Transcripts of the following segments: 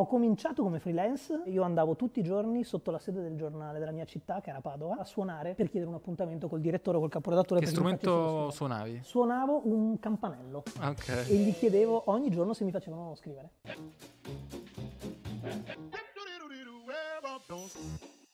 Ho cominciato come freelance, io andavo tutti i giorni sotto la sede del giornale della mia città, che era Padova, a suonare per chiedere un appuntamento col direttore o col caporedattore. Che strumento suonavi? Suonavo un campanello Ok. e gli chiedevo ogni giorno se mi facevano scrivere.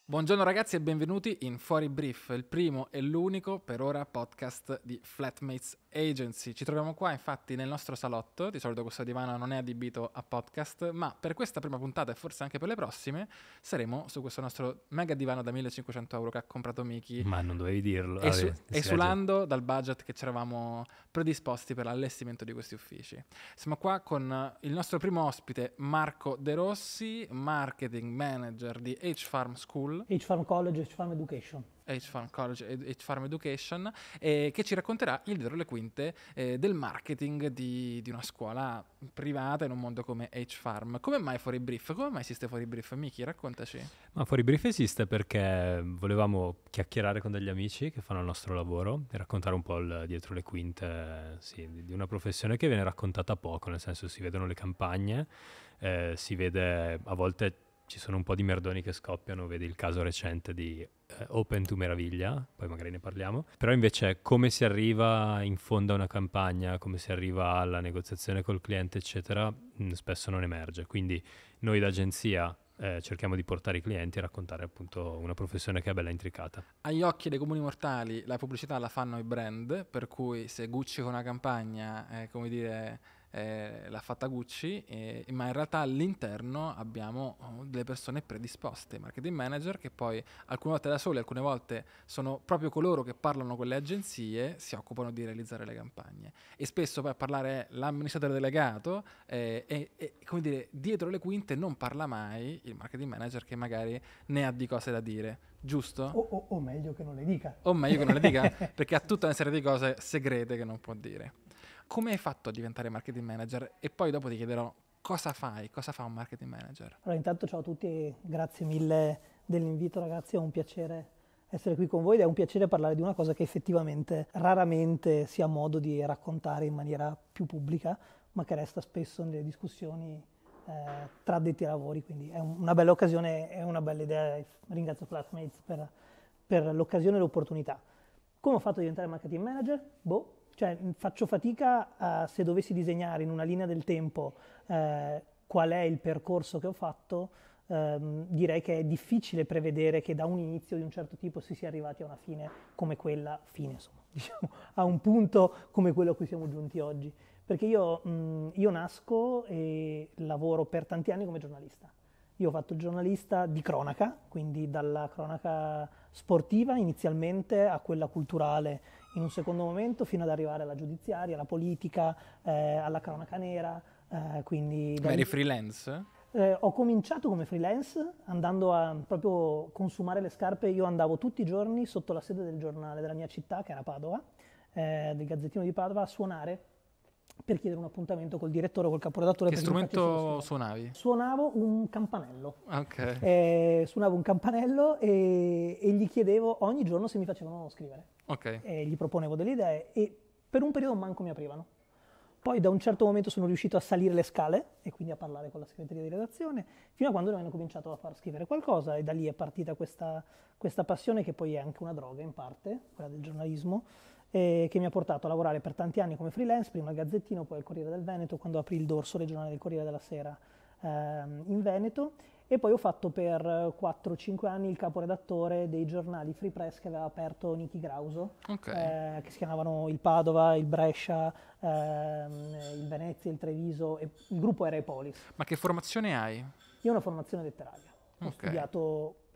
Buongiorno ragazzi e benvenuti in Fuori Brief, il primo e l'unico per ora podcast di Flatmates Agency. Ci troviamo qua infatti nel nostro salotto, di solito questo divano non è adibito a podcast, ma per questa prima puntata e forse anche per le prossime saremo su questo nostro mega divano da 1500 euro che ha comprato Miki. Ma non dovevi dirlo. esulando dal budget che c'eravamo predisposti per l'allestimento di questi uffici. Siamo qua con il nostro primo ospite Marco De Rossi, marketing manager di H-Farm School. H-Farm College, H-Farm Education. H Farm College H Farm Education, eh, che ci racconterà il dietro le quinte eh, del marketing di, di, una scuola privata in un mondo come H Farm. Come mai Fuori Brief? Come mai esiste Fuori Brief? Miki, raccontaci. Ma Fuori Brief esiste perché volevamo chiacchierare con degli amici che fanno il nostro lavoro e raccontare un po' il dietro le quinte sì, di una professione che viene raccontata poco, nel senso si vedono le campagne, eh, si vede a volte ci sono un po' di merdoni che scoppiano, vedi il caso recente di eh, open to meraviglia, poi magari ne parliamo, però invece come si arriva in fondo a una campagna, come si arriva alla negoziazione col cliente, eccetera, mm, spesso non emerge. Quindi noi d'agenzia eh, cerchiamo di portare i clienti a raccontare appunto una professione che è bella intricata. Agli occhi dei comuni mortali la pubblicità la fanno i brand, per cui se Gucci con una campagna, è eh, come dire eh, l'ha fatta Gucci, eh, ma in realtà all'interno abbiamo oh, delle persone predisposte, marketing manager che poi alcune volte da soli, alcune volte sono proprio coloro che parlano con le agenzie, si occupano di realizzare le campagne. E spesso poi a parlare l'amministratore delegato e, eh, e, come dire, dietro le quinte non parla mai il marketing manager che magari ne ha di cose da dire, giusto? O, o, o meglio che non le dica. O meglio che non le dica, perché ha tutta una serie di cose segrete che non può dire. Come hai fatto a diventare marketing manager? E poi dopo ti chiederò cosa fai, cosa fa un marketing manager? Allora, intanto ciao a tutti, grazie mille dell'invito ragazzi, è un piacere essere qui con voi ed è un piacere parlare di una cosa che effettivamente raramente si ha modo di raccontare in maniera più pubblica, ma che resta spesso nelle discussioni eh, tra detti lavori, quindi è una bella occasione, è una bella idea, ringrazio Classmates per, per l'occasione e l'opportunità. Come ho fatto a diventare marketing manager? Boh, cioè, faccio fatica a, se dovessi disegnare in una linea del tempo eh, qual è il percorso che ho fatto, ehm, direi che è difficile prevedere che da un inizio di un certo tipo si sia arrivati a una fine come quella, fine insomma, diciamo, a un punto come quello a cui siamo giunti oggi. Perché io, mh, io nasco e lavoro per tanti anni come giornalista. Io ho fatto giornalista di cronaca, quindi dalla cronaca sportiva inizialmente a quella culturale in un secondo momento fino ad arrivare alla giudiziaria, alla politica, eh, alla cronaca nera, eh, quindi... Ma eri freelance? Eh, ho cominciato come freelance andando a proprio consumare le scarpe, io andavo tutti i giorni sotto la sede del giornale della mia città, che era Padova, eh, del Gazzettino di Padova, a suonare per chiedere un appuntamento col direttore o col caporedattore. Che strumento suonavi? Suonavo un campanello. Ok. Eh, suonavo un campanello e, e, gli chiedevo ogni giorno se mi facevano scrivere. Ok. Eh, gli proponevo delle idee e per un periodo manco mi aprivano. Poi da un certo momento sono riuscito a salire le scale e quindi a parlare con la segreteria di redazione, fino a quando non hanno cominciato a far scrivere qualcosa e da lì è partita questa, questa passione che poi è anche una droga in parte, quella del giornalismo eh, che mi ha portato a lavorare per tanti anni come freelance, prima al Gazzettino, poi al Corriere del Veneto, quando aprì il dorso regionale del Corriere della Sera ehm, in Veneto e poi ho fatto per 4-5 anni il caporedattore dei giornali Free Press che aveva aperto Nicky Grauso, okay. eh, che si chiamavano il Padova, il Brescia, ehm, il Venezia, il Treviso, e il gruppo era Epolis. Ma che formazione hai? Io ho una formazione letteraria, okay. ho, studiato,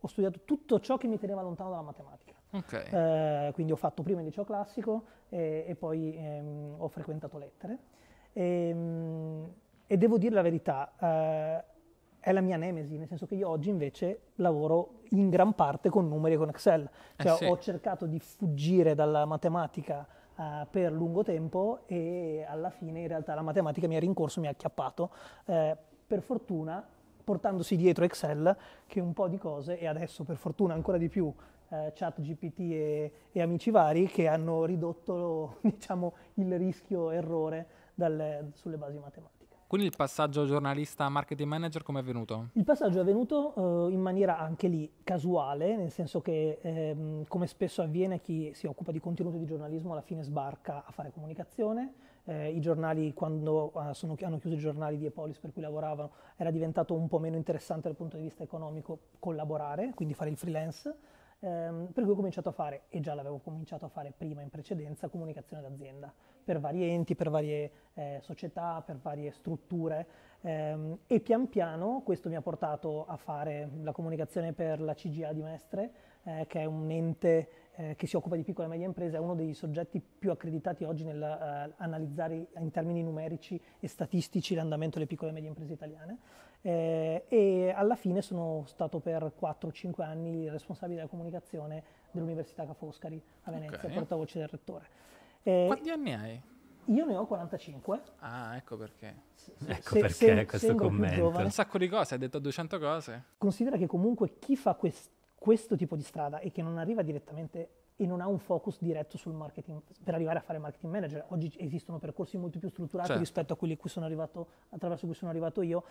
ho studiato tutto ciò che mi teneva lontano dalla matematica. Okay. Eh, quindi ho fatto prima il liceo classico e, e poi ehm, ho frequentato lettere. E, ehm, e, devo dire la verità, eh, è la mia nemesi, nel senso che io oggi invece lavoro in gran parte con numeri e con Excel. Eh, cioè eh sì. ho cercato di fuggire dalla matematica Uh, per lungo tempo e alla fine in realtà la matematica mi ha rincorso, mi ha acchiappato, eh, per fortuna portandosi dietro Excel che un po' di cose e adesso per fortuna ancora di più eh, chat GPT e, e, amici vari che hanno ridotto diciamo, il rischio errore dalle, sulle basi matematiche. Quindi il passaggio giornalista a marketing manager come è avvenuto? Il passaggio è avvenuto eh, in maniera anche lì casuale, nel senso che ehm, come spesso avviene chi si occupa di contenuti di giornalismo alla fine sbarca a fare comunicazione, eh, i giornali quando eh, sono, hanno chiuso i giornali di Epolis per cui lavoravano era diventato un po' meno interessante dal punto di vista economico collaborare, quindi fare il freelance Ehm, per cui ho cominciato a fare, e già l'avevo cominciato a fare prima in precedenza, comunicazione d'azienda per vari enti, per varie eh, società, per varie strutture ehm, e pian piano questo mi ha portato a fare la comunicazione per la CGA di Mestre, eh, che è un ente eh, che si occupa di piccole e medie imprese, è uno dei soggetti più accreditati oggi nell'analizzare eh, in termini numerici e statistici l'andamento delle piccole e medie imprese italiane eh, e alla fine sono stato per 4-5 anni responsabile della comunicazione dell'Università Ca' Foscari a Venezia, okay. portavoce del rettore. Eh, Quanti anni hai? Io ne ho 45. Ah, ecco perché. Se, ecco se, perché se, questo commento. Un sacco di cose, hai detto 200 cose. Considera che comunque chi fa quest, questo tipo di strada e che non arriva direttamente e non ha un focus diretto sul marketing per arrivare a fare marketing manager. Oggi esistono percorsi molto più strutturati certo. rispetto a quelli cui arrivato, attraverso cui sono arrivato io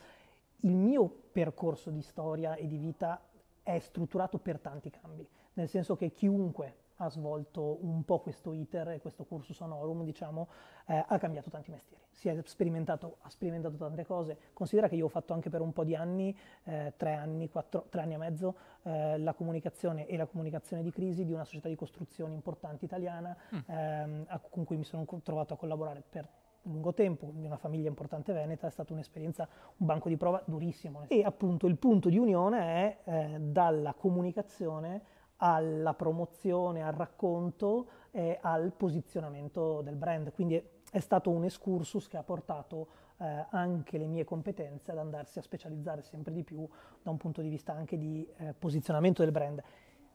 il mio percorso di storia e di vita è strutturato per tanti cambi, nel senso che chiunque ha svolto un po' questo iter e questo corso sonorum, diciamo, eh, ha cambiato tanti mestieri, si è sperimentato, ha sperimentato tante cose. Considera che io ho fatto anche per un po' di anni, eh, tre anni, quattro, tre anni e mezzo, eh, la comunicazione e la comunicazione di crisi di una società di costruzioni importante italiana mm. ehm, a, con cui mi sono trovato a collaborare per lungo tempo, di una famiglia importante veneta, è stata un'esperienza, un banco di prova durissimo. E appunto il punto di unione è eh, dalla comunicazione alla promozione, al racconto e al posizionamento del brand. Quindi è stato un excursus che ha portato eh, anche le mie competenze ad andarsi a specializzare sempre di più da un punto di vista anche di eh, posizionamento del brand.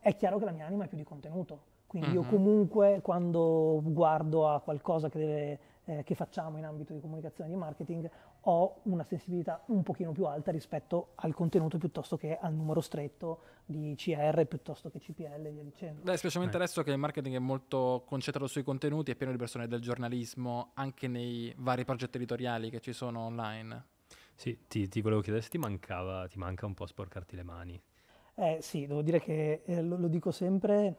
È chiaro che la mia anima è più di contenuto, quindi uh-huh. io mhm. comunque quando guardo a qualcosa che deve eh, che facciamo in ambito di comunicazione e di marketing ho una sensibilità un pochino più alta rispetto al contenuto piuttosto che al numero stretto di CR piuttosto che CPL e via dicendo. Beh, specialmente Beh. Ecco. adesso che il marketing è molto concentrato sui contenuti, e pieno di persone del giornalismo, anche nei vari progetti editoriali che ci sono online. Sì, ti, ti volevo chiedere se ti mancava, ti manca un po' sporcarti le mani. Eh sì, devo dire che eh, lo, lo dico sempre,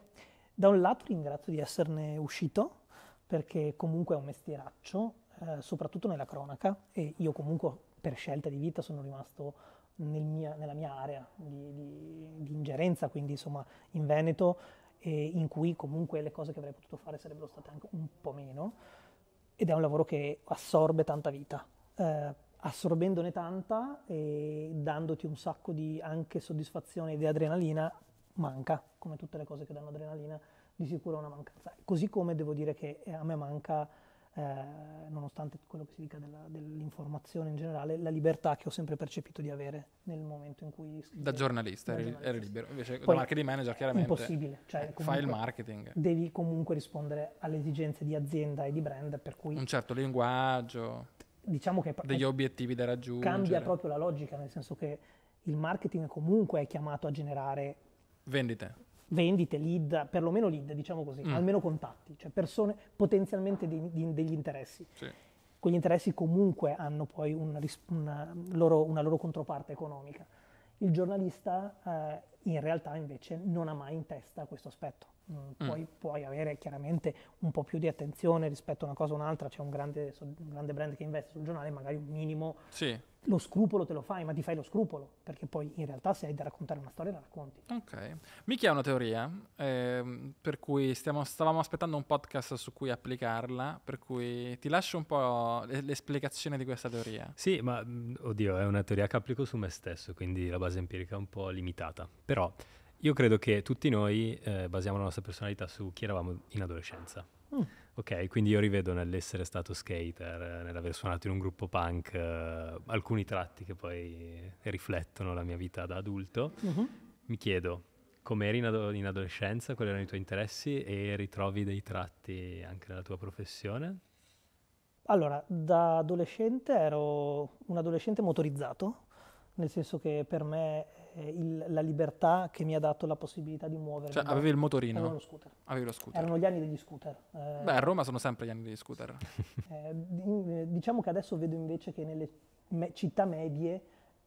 da un lato ringrazio di esserne uscito, perché comunque è un mestieraccio, eh, soprattutto nella cronaca, e io comunque per scelta di vita sono rimasto nel mia, nella mia area di, di, di ingerenza, quindi insomma in Veneto, eh, in cui comunque le cose che avrei potuto fare sarebbero state anche un po' meno, ed è un lavoro che assorbe tanta vita. Eh, assorbendone tanta e dandoti un sacco di anche soddisfazione e di adrenalina, manca, come tutte le cose che danno adrenalina, di sicuro è una mancanza. Così come devo dire che eh, a me manca, eh, nonostante quello che si dica della, dell'informazione in generale, la libertà che ho sempre percepito di avere nel momento in cui... Scrivevo. Da giornalista, da eri, giornalista. eri, libero, invece Poi, da marketing manager chiaramente... È impossibile, cioè, eh, fai il marketing. Devi comunque rispondere alle esigenze di azienda e di brand, per cui... Un certo linguaggio. Diciamo che... Degli obiettivi da raggiungere. Cambia proprio la logica, nel senso che il marketing comunque è chiamato a generare vendite vendite, lead, perlomeno lead, diciamo così, mm. almeno contatti, cioè persone potenzialmente di, di, degli interessi. Sì. Quegli interessi comunque hanno poi un, una, loro, una, loro, controparte economica. Il giornalista eh, in realtà invece non ha mai in testa questo aspetto. Mm. Puoi, mm. puoi, avere chiaramente un po' più di attenzione rispetto a una cosa o un'altra, c'è un grande, un grande brand che investe sul giornale, magari un minimo, sì. lo scrupolo te lo fai, ma ti fai lo scrupolo, perché poi in realtà se hai da raccontare una storia la racconti. Ok, Miki ha una teoria, eh, per cui stiamo, stavamo aspettando un podcast su cui applicarla, per cui ti lascio un po' l'esplicazione di questa teoria. Sì, ma mm, oddio, è una teoria che applico su me stesso, quindi la base empirica è un po' limitata, però io credo che tutti noi eh, basiamo la nostra personalità su chi eravamo in adolescenza. Mm. Ok, quindi io rivedo nell'essere stato skater, nell'aver suonato in un gruppo punk, eh, alcuni tratti che poi riflettono la mia vita da adulto. Mm-hmm. Mi chiedo, com'eri in, ado- in adolescenza, quali erano i tuoi interessi e ritrovi dei tratti anche nella tua professione? Allora, da adolescente ero un adolescente motorizzato, nel senso che per me il, la libertà che mi ha dato la possibilità di muovermi. Cioè, avevi il motorino? Avevo lo scooter. Avevi lo scooter. Erano gli anni degli scooter. Eh, Beh, a Roma sono sempre gli anni degli scooter. Eh, eh, diciamo che adesso vedo invece che nelle me- città medie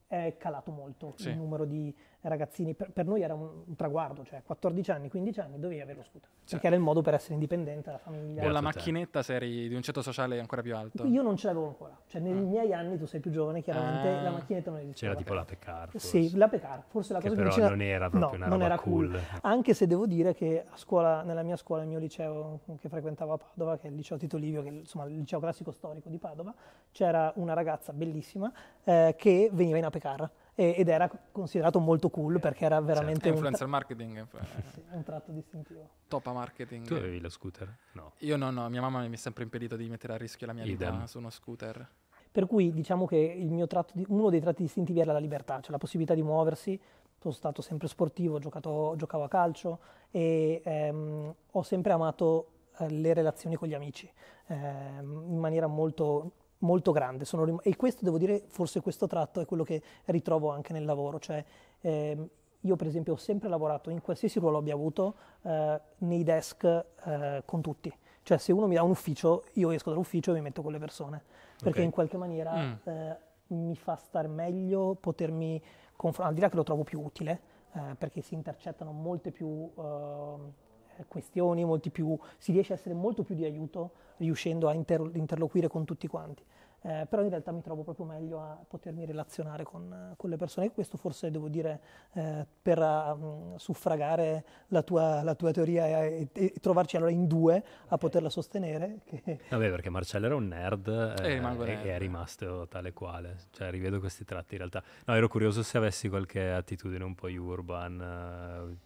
è calato molto sì. il numero di ragazzini, per, per noi era un, un, traguardo, cioè 14 anni, 15 anni dovevi avere lo scooter, certo. perché era il modo per essere indipendente dalla famiglia. Con la certo, certo. macchinetta sei di un ceto sociale ancora più alto. Io non ce l'avevo ancora, cioè nei ah. miei anni, tu sei più giovane, chiaramente ah. la macchinetta non esisteva. C'era tipo la Pecar. Sì, la Pecar, forse la cosa che più vicina. non era proprio no, una non era cool. cool. Anche se devo dire che a scuola, nella mia scuola, nel mio liceo che frequentavo a Padova, che è il liceo Tito Livio, che è insomma, il liceo classico storico di Padova, c'era una ragazza bellissima eh, che veniva in Apecar e, ed era considerato molto cool eh, perché era certo. veramente... Certo. Influencer tra- marketing. Eh, eh. sì, un tratto distintivo. Topa marketing. Tu avevi lo scooter? No. Io no, no, mia mamma mi ha sempre impedito di mettere a rischio la mia Idem. vita su uno scooter. Per cui diciamo che tratto, uno dei tratti distintivi era la libertà, cioè la possibilità di muoversi. Sono stato sempre sportivo, giocato, giocavo a calcio e ehm, ho sempre amato le relazioni con gli amici eh, in maniera molto molto grande. Sono, e questo, devo dire, forse questo tratto è quello che ritrovo anche nel lavoro. Cioè, ehm, io per esempio ho sempre lavorato, in qualsiasi ruolo abbia avuto, eh, nei desk eh, con tutti. Cioè se uno mi dà un ufficio, io esco dall'ufficio e mi metto con le persone, perché okay. in qualche maniera mm. eh, mi fa stare meglio potermi confrontare, al di là che lo trovo più utile, eh, perché si intercettano molte più ehm, questioni, molti più, si riesce a essere molto più di aiuto riuscendo a interloquire con tutti quanti eh, però in realtà mi trovo proprio meglio a potermi relazionare con, con le persone questo forse devo dire eh, per um, suffragare la tua, la tua teoria e, e, trovarci allora in due a poterla sostenere. Che... Vabbè perché Marcello era un nerd eh, eh e, nerd. è eh. rimasto tale quale, cioè rivedo questi tratti in realtà. No, ero curioso se avessi qualche attitudine un po' urban,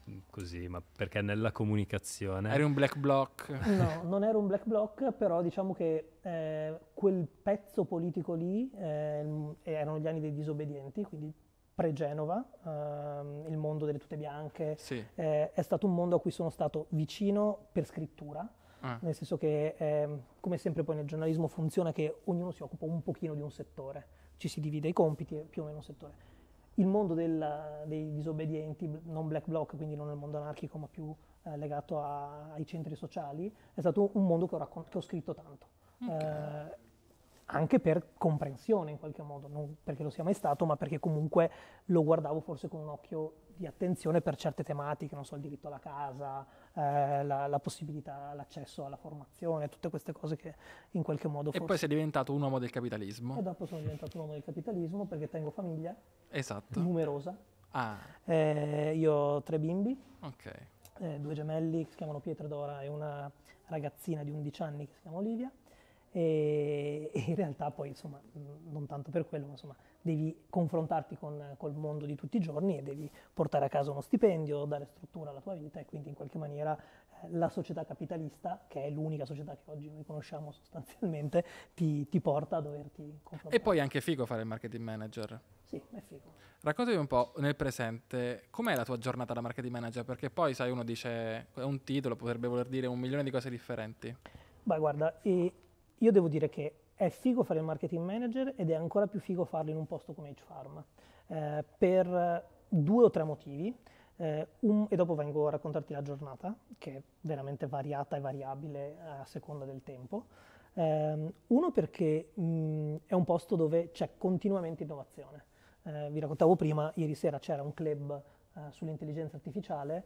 eh, così, ma perché nella comunicazione... Eri un black block? No, non ero un black block, però diciamo che quel pezzo politico lì, eh, erano gli anni dei disobbedienti, quindi pre-Genova, ehm, il mondo delle tute bianche, sì. eh, è stato un mondo a cui sono stato vicino per scrittura, ah. nel senso che eh, come sempre poi nel giornalismo funziona che ognuno si occupa un pochino di un settore, ci si divide i compiti più o meno un settore. Il mondo del, dei disobbedienti, non black bloc, quindi non il mondo anarchico ma più eh, legato a, ai centri sociali, è stato un mondo che ho, raccont- che ho scritto tanto. Okay. Eh, anche per comprensione in qualche modo, non perché lo sia mai stato, ma perché comunque lo guardavo forse con un occhio di attenzione per certe tematiche, non so, il diritto alla casa, eh, la, la, possibilità, l'accesso alla formazione, tutte queste cose che in qualche modo... E poi sei diventato un uomo del capitalismo. E dopo sono diventato un uomo del capitalismo perché tengo famiglia. Esatto. Numerosa. Ah. Eh, io ho tre bimbi. Ok. Eh, due gemelli che si chiamano Pietro Dora e una ragazzina di 11 anni che si chiama Olivia e, e in realtà poi insomma non tanto per quello, ma insomma devi confrontarti con, col mondo di tutti i giorni e devi portare a casa uno stipendio, dare struttura alla tua vita e quindi in qualche maniera eh, la società capitalista, che è l'unica società che oggi noi conosciamo sostanzialmente, ti, ti porta a doverti confrontare. E poi è anche figo fare il marketing manager. Sì, è figo. Raccontami un po' nel presente, com'è la tua giornata da marketing manager? Perché poi, sai, uno dice, un titolo potrebbe voler dire un milione di cose differenti. Beh, guarda, e io devo dire che è figo fare il marketing manager ed è ancora più figo farlo in un posto come H-Farm eh, per due o tre motivi. Eh, un, e dopo vengo a raccontarti la giornata, che è veramente variata e variabile a seconda del tempo. Eh, uno perché mh, mm, è un posto dove c'è continuamente innovazione. Eh, vi raccontavo prima, ieri sera c'era un club eh, sull'intelligenza artificiale,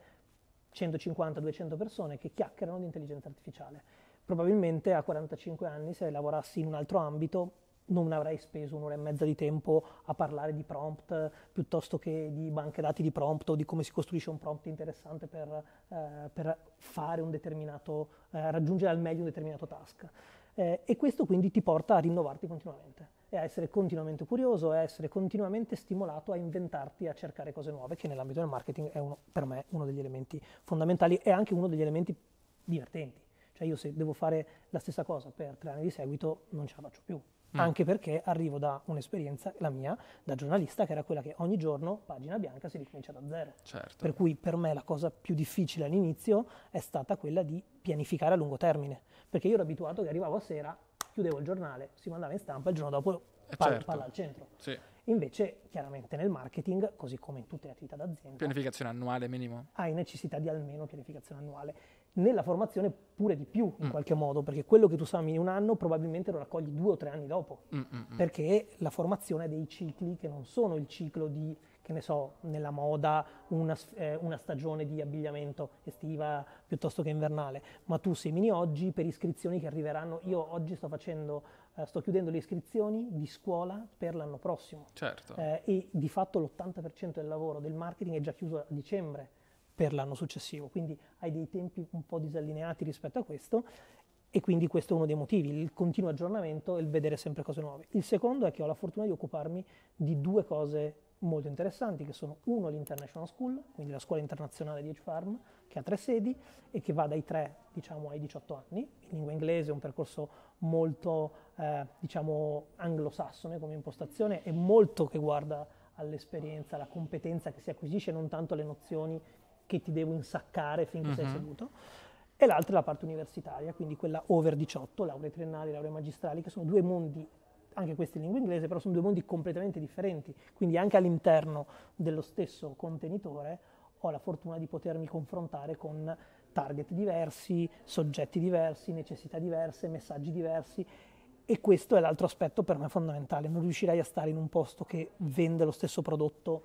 150-200 persone che chiacchierano di intelligenza artificiale probabilmente a 45 anni, se lavorassi in un altro ambito, non avrei speso un'ora e mezza di tempo a parlare di prompt piuttosto che di banche dati di prompt o di come si costruisce un prompt interessante per, eh, per fare un determinato, eh, raggiungere al meglio un determinato task. Eh, e questo quindi ti porta a rinnovarti continuamente e a essere continuamente curioso e a essere continuamente stimolato a inventarti, a cercare cose nuove, che nell'ambito del marketing è uno, per me uno degli elementi fondamentali e anche uno degli elementi divertenti cioè io se devo fare la stessa cosa per tre anni di seguito non ce la faccio più. Mm. Anche perché arrivo da un'esperienza, la mia, da giornalista, che era quella che ogni giorno, pagina bianca, si ricomincia da zero. Certo. Per cui per me la cosa più difficile all'inizio è stata quella di pianificare a lungo termine. Perché io ero abituato che arrivavo a sera, chiudevo il giornale, si mandava in stampa, e il giorno dopo eh, palla, certo. palla al centro. Sì. Invece, chiaramente nel marketing, così come in tutte le attività d'azienda, pianificazione annuale minimo. Hai necessità di almeno pianificazione annuale nella formazione pure di più in mm. qualche modo, perché quello che tu sami in un anno probabilmente lo raccogli due o tre anni dopo, Mm-mm-mm. perché la formazione ha dei cicli che non sono il ciclo di, che ne so, nella moda una, eh, una, stagione di abbigliamento estiva piuttosto che invernale, ma tu semini oggi per iscrizioni che arriveranno, io oggi sto facendo, eh, sto chiudendo le iscrizioni di scuola per l'anno prossimo. Certo. Eh, e di fatto l'80% del lavoro del marketing è già chiuso a dicembre per l'anno successivo, quindi hai dei tempi un po' disallineati rispetto a questo e quindi questo è uno dei motivi, il continuo aggiornamento e il vedere sempre cose nuove. Il secondo è che ho la fortuna di occuparmi di due cose molto interessanti, che sono uno l'International School, quindi la scuola internazionale di Edge farm che ha tre sedi e che va dai 3 diciamo, ai 18 anni, in lingua inglese, un percorso molto eh, diciamo, anglosassone come impostazione e molto che guarda all'esperienza, alla competenza che si acquisisce, non tanto alle nozioni che ti devo insaccare finché mm-hmm. sei mhm. seduto, e l'altra è la parte universitaria, quindi quella over 18, lauree triennali, lauree magistrali, che sono due mondi, anche questi in lingua inglese, però sono due mondi completamente differenti, quindi anche all'interno dello stesso contenitore ho la fortuna di potermi confrontare con target diversi, soggetti diversi, necessità diverse, messaggi diversi e questo è l'altro aspetto per me fondamentale, non riuscirei a stare in un posto che vende lo stesso prodotto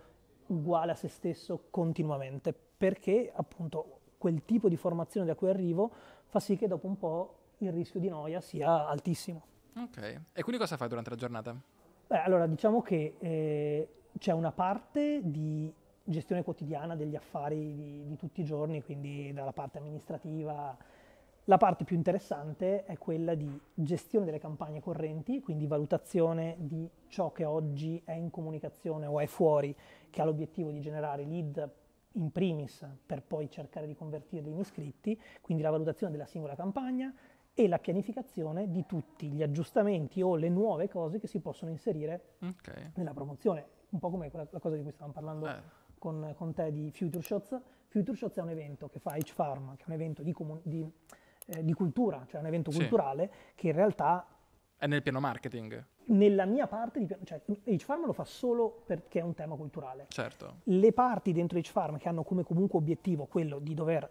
uguale a se stesso continuamente, perché appunto quel tipo di formazione da cui arrivo fa sì che dopo un po' il rischio di noia sia altissimo. Ok, e quindi cosa fai durante la giornata? Beh, allora diciamo che eh, c'è una parte di gestione quotidiana degli affari di, di tutti i giorni, quindi dalla parte amministrativa la parte più interessante è quella di gestione delle campagne correnti, quindi valutazione di ciò che oggi è in comunicazione o è fuori, che ha l'obiettivo di generare lead in primis per poi cercare di convertirli in iscritti, quindi la valutazione della singola campagna e la pianificazione di tutti gli aggiustamenti o le nuove cose che si possono inserire okay. nella promozione, un po' come quella, la cosa di cui stavamo parlando eh. con, con, te di Future Shots. Future Shots è un evento che fa H-Farm, che è un evento di, comu- di eh, di cultura, cioè un evento sì. culturale che in realtà... È nel piano marketing. Nella mia parte di piano... Cioè, H-Farm lo fa solo perché è un tema culturale. Certo. Le parti dentro H-Farm che hanno come comunque obiettivo quello di dover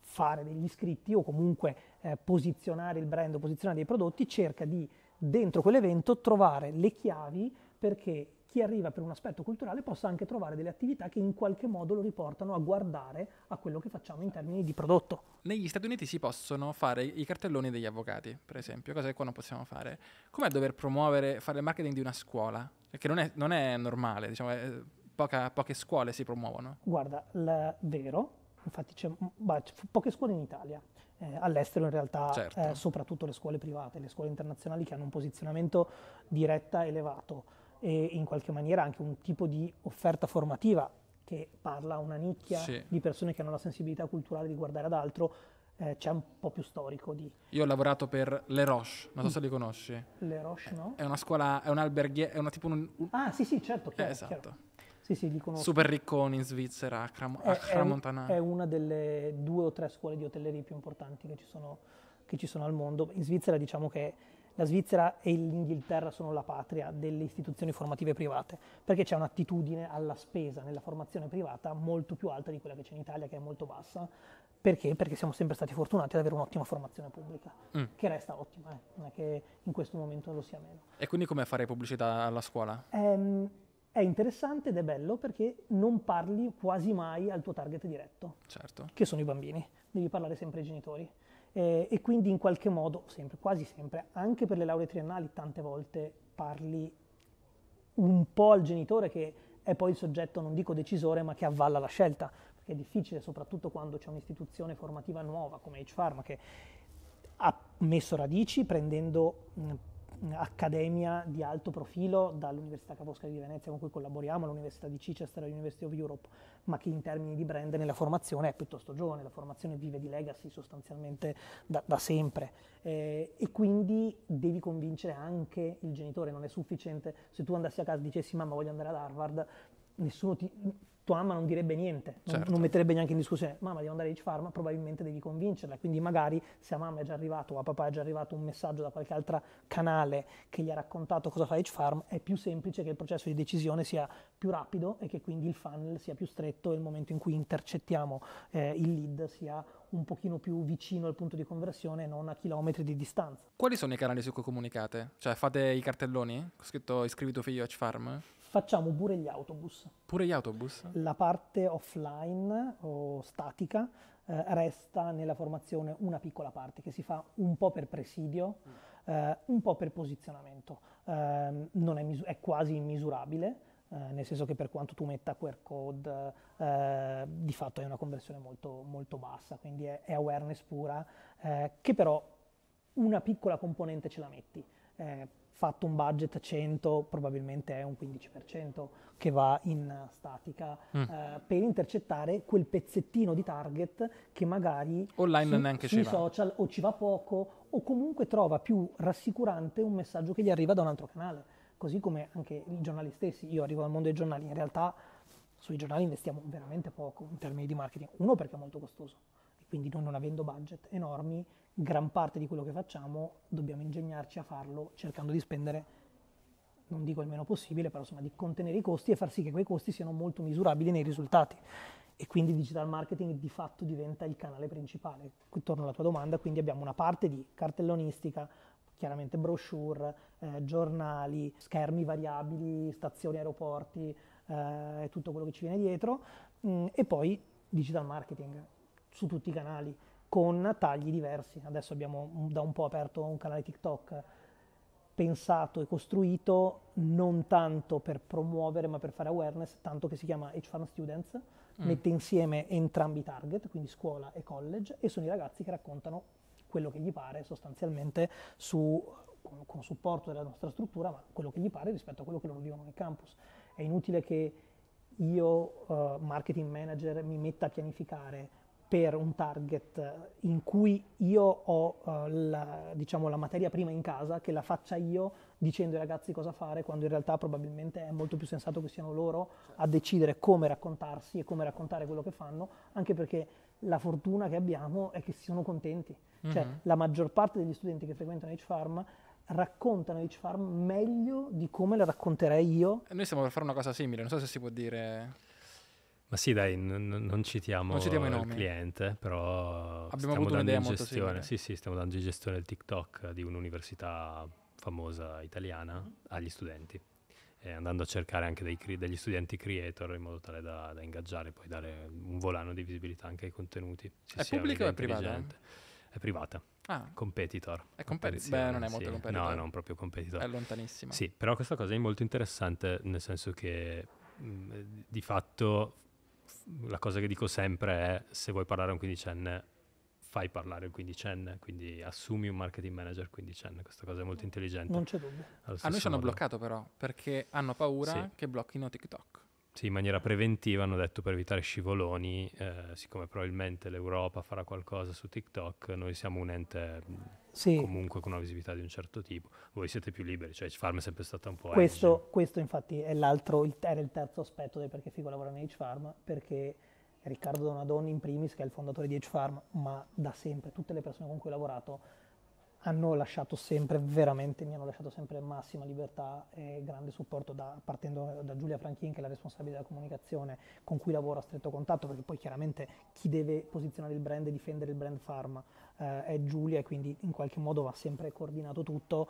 fare degli iscritti o comunque eh, posizionare il brand o posizionare dei prodotti, cerca di dentro quell'evento trovare le chiavi perché chi arriva per un aspetto culturale possa anche trovare delle attività che in qualche modo lo riportano a guardare a quello che facciamo in termini di prodotto. Negli Stati Uniti si possono fare i cartelloni degli avvocati, per esempio, cosa che qua non possiamo fare. Com'è dover promuovere, fare il marketing di una scuola? Che non è, non è normale, diciamo, è poca, poche scuole si promuovono. Guarda, l- vero, infatti c'è, bah, c'è poche scuole in Italia. Eh, all'estero in realtà certo. eh, soprattutto le scuole private, le scuole internazionali che hanno un posizionamento diretta elevato e in qualche maniera anche un tipo di offerta formativa che parla a una nicchia sì. di persone che hanno la sensibilità culturale di guardare ad altro, eh, c'è un po' più storico di... Io ho lavorato per Le Roche, non so se li conosci. Le Roche, no? È una scuola, è un alberghiero, è una tipo un... Ah, sì, sì, certo, eh, chiaro, eh, Esatto. Chiaro. Sì, sì, li conosco. Super ricconi in Svizzera, a, Cram- è, a Montanà. È una delle due o tre scuole di hotellerie più importanti che ci sono, che ci sono al mondo. In Svizzera diciamo che la Svizzera e l'Inghilterra sono la patria delle istituzioni formative private, perché c'è un'attitudine alla spesa nella formazione privata molto più alta di quella che c'è in Italia, che è molto bassa. Perché? Perché siamo sempre stati fortunati ad avere un'ottima formazione pubblica, mm. che resta ottima, eh. non è che in questo momento lo sia meno. E quindi come fare pubblicità alla scuola? Ehm, è interessante ed è bello perché non parli quasi mai al tuo target diretto, certo. che sono i bambini, devi parlare sempre ai genitori eh, e quindi in qualche modo, sempre, quasi sempre, anche per le lauree triennali tante volte parli un po' al genitore che è poi il soggetto, non dico decisore, ma che avvalla la scelta, perché è difficile soprattutto quando c'è un'istituzione formativa nuova come H-Pharma che ha messo radici prendendo accademia di alto profilo dall'Università Caposca di Venezia con cui collaboriamo, l'Università di Chichester, l'University of Europe, ma che in termini di brand nella formazione è piuttosto giovane, la formazione vive di legacy sostanzialmente da, da sempre eh, e quindi devi convincere anche il genitore, non è sufficiente se tu andassi a casa e dicessi mamma voglio andare ad Harvard, nessuno ti, mamma non direbbe niente, non, certo. non, metterebbe neanche in discussione, mamma devi andare a Rich Pharma, probabilmente devi convincerla, quindi magari se a mamma è già arrivato o a papà è già arrivato un messaggio da qualche altro canale che gli ha raccontato cosa fa Rich Pharma, è più semplice che il processo di decisione sia più rapido e che quindi il funnel sia più stretto e il momento in cui intercettiamo eh, il lead sia un pochino più vicino al punto di conversione non a chilometri di distanza. Quali sono i canali su cui comunicate? Cioè fate i cartelloni? Ho scritto iscrivi tuo figlio a H-Farm? Facciamo pure gli autobus. Pure gli autobus? La parte offline o statica eh, resta nella formazione una piccola parte che si fa un po' per presidio, mm. eh, un po' per posizionamento. Eh, è, misu- è, quasi immisurabile, eh, nel senso che per quanto tu metta QR code, eh, di fatto è una conversione molto, molto bassa, quindi è, è awareness pura, eh, che però una piccola componente ce la metti fatto un budget 100 probabilmente è un 15% che va in statica mm. eh, per intercettare quel pezzettino di target che magari online su, neanche sui ci social va. o ci va poco o comunque trova più rassicurante un messaggio che gli arriva da un altro canale così come anche i giornali stessi io arrivo al mondo dei giornali in realtà sui giornali investiamo veramente poco in termini di marketing uno perché è molto costoso e quindi noi non avendo budget enormi gran parte di quello che facciamo dobbiamo ingegnarci a farlo cercando di spendere, non dico il meno possibile, però insomma di contenere i costi e far sì che quei costi siano molto misurabili nei risultati. E quindi digital marketing di fatto diventa il canale principale. Torno alla tua domanda, quindi abbiamo una parte di cartellonistica, chiaramente brochure, eh, giornali, schermi variabili, stazioni, aeroporti, eh, tutto quello che ci viene dietro, mh, mm, e poi digital marketing su tutti i canali con tagli diversi. Adesso abbiamo da un po' aperto un canale TikTok pensato e costruito non tanto per promuovere ma per fare awareness, tanto che si chiama H-Farm Students, mm. mette insieme entrambi i target, quindi scuola e college, e sono i ragazzi che raccontano quello che gli pare sostanzialmente su, con supporto della nostra struttura, ma quello che gli pare rispetto a quello che loro vivono nel campus. È inutile che io, uh, marketing manager, mi metta a pianificare per un target in cui io ho uh, la, diciamo, la, materia prima in casa, che la faccia io dicendo ai ragazzi cosa fare, quando in realtà probabilmente è molto più sensato che siano loro a decidere come raccontarsi e come raccontare quello che fanno, anche perché la fortuna che abbiamo è che siano contenti. Cioè, mm-hmm. Cioè la maggior parte degli studenti che frequentano H-Farm raccontano H-Farm meglio di come la racconterei io. noi stiamo per fare una cosa simile, non so se si può dire... Ma sì, dai, non, non citiamo, non citiamo il cliente, però Abbiamo avuto un'idea in molto sì, sì, stiamo dando in gestione il TikTok di un'università famosa italiana agli studenti, eh, andando a cercare anche dei, degli studenti creator in modo tale da, da ingaggiare e poi dare un volano di visibilità anche ai contenuti. Ci è pubblica o è privata? È privata. Ah. Competitor. È competitor. Beh, non è molto sì. competitor. No, non proprio competitor. È lontanissima. Sì, però questa cosa è molto interessante nel senso che mh, di fatto la cosa che dico sempre è se vuoi parlare a un quindicenne fai parlare un quindicenne, quindi assumi un marketing manager quindicenne, questa cosa è molto intelligente. Non c'è dubbio. A noi ci hanno bloccato però, perché hanno paura sì. che blocchino TikTok. Sì, in maniera preventiva hanno detto per evitare scivoloni, eh, siccome probabilmente l'Europa farà qualcosa su TikTok, noi siamo un ente sì. comunque con una visibilità di un certo tipo, voi siete più liberi, cioè H-Farm è sempre stata un po'... Questo, questo infatti era il, era il terzo aspetto del perché Figo lavora in H-Farm, perché Riccardo Donadoni in primis, che è il fondatore di H-Farm, ma da sempre, tutte le persone con cui ho lavorato, hanno lasciato sempre, veramente mi hanno lasciato sempre massima libertà e grande supporto, da, partendo da Giulia Franchin, che è la responsabile della comunicazione, con cui lavoro a stretto contatto, perché poi chiaramente chi deve posizionare il brand e difendere il brand farm eh, è Giulia e quindi in qualche modo va sempre coordinato tutto.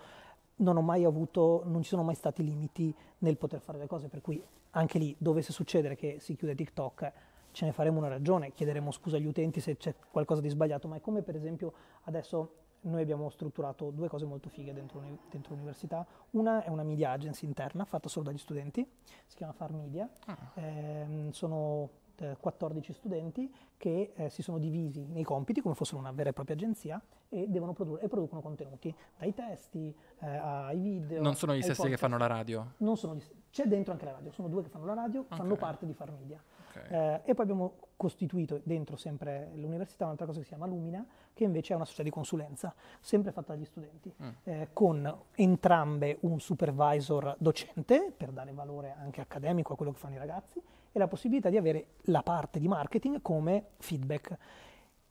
Non, avuto, non ci sono mai stati limiti nel poter fare le cose, per cui anche lì dovesse succedere che si chiude TikTok, ce ne faremo una ragione, chiederemo scusa agli utenti se c'è qualcosa di sbagliato, ma è come per esempio adesso noi abbiamo strutturato due cose molto fighe dentro, dentro l'università. Una è una media agency interna fatta solo dagli studenti, si chiama Far Media. Ah. Eh, sono eh, 14 studenti che eh, si sono divisi nei compiti come fossero una vera e propria agenzia e, produrre, e producono contenuti, dai testi eh, ai video. Non sono gli stessi podcast. che fanno la radio? Non sono gli stessi. C'è dentro anche la radio, sono due che fanno la radio, okay. fanno parte di Farmedia. Okay. Eh, e poi abbiamo costituito dentro sempre l'università un'altra cosa che si chiama Lumina, che invece è una società di consulenza, sempre fatta dagli studenti, mm. eh, con entrambe un supervisor docente per dare valore anche accademico a quello che fanno i ragazzi e la possibilità di avere la parte di marketing come feedback.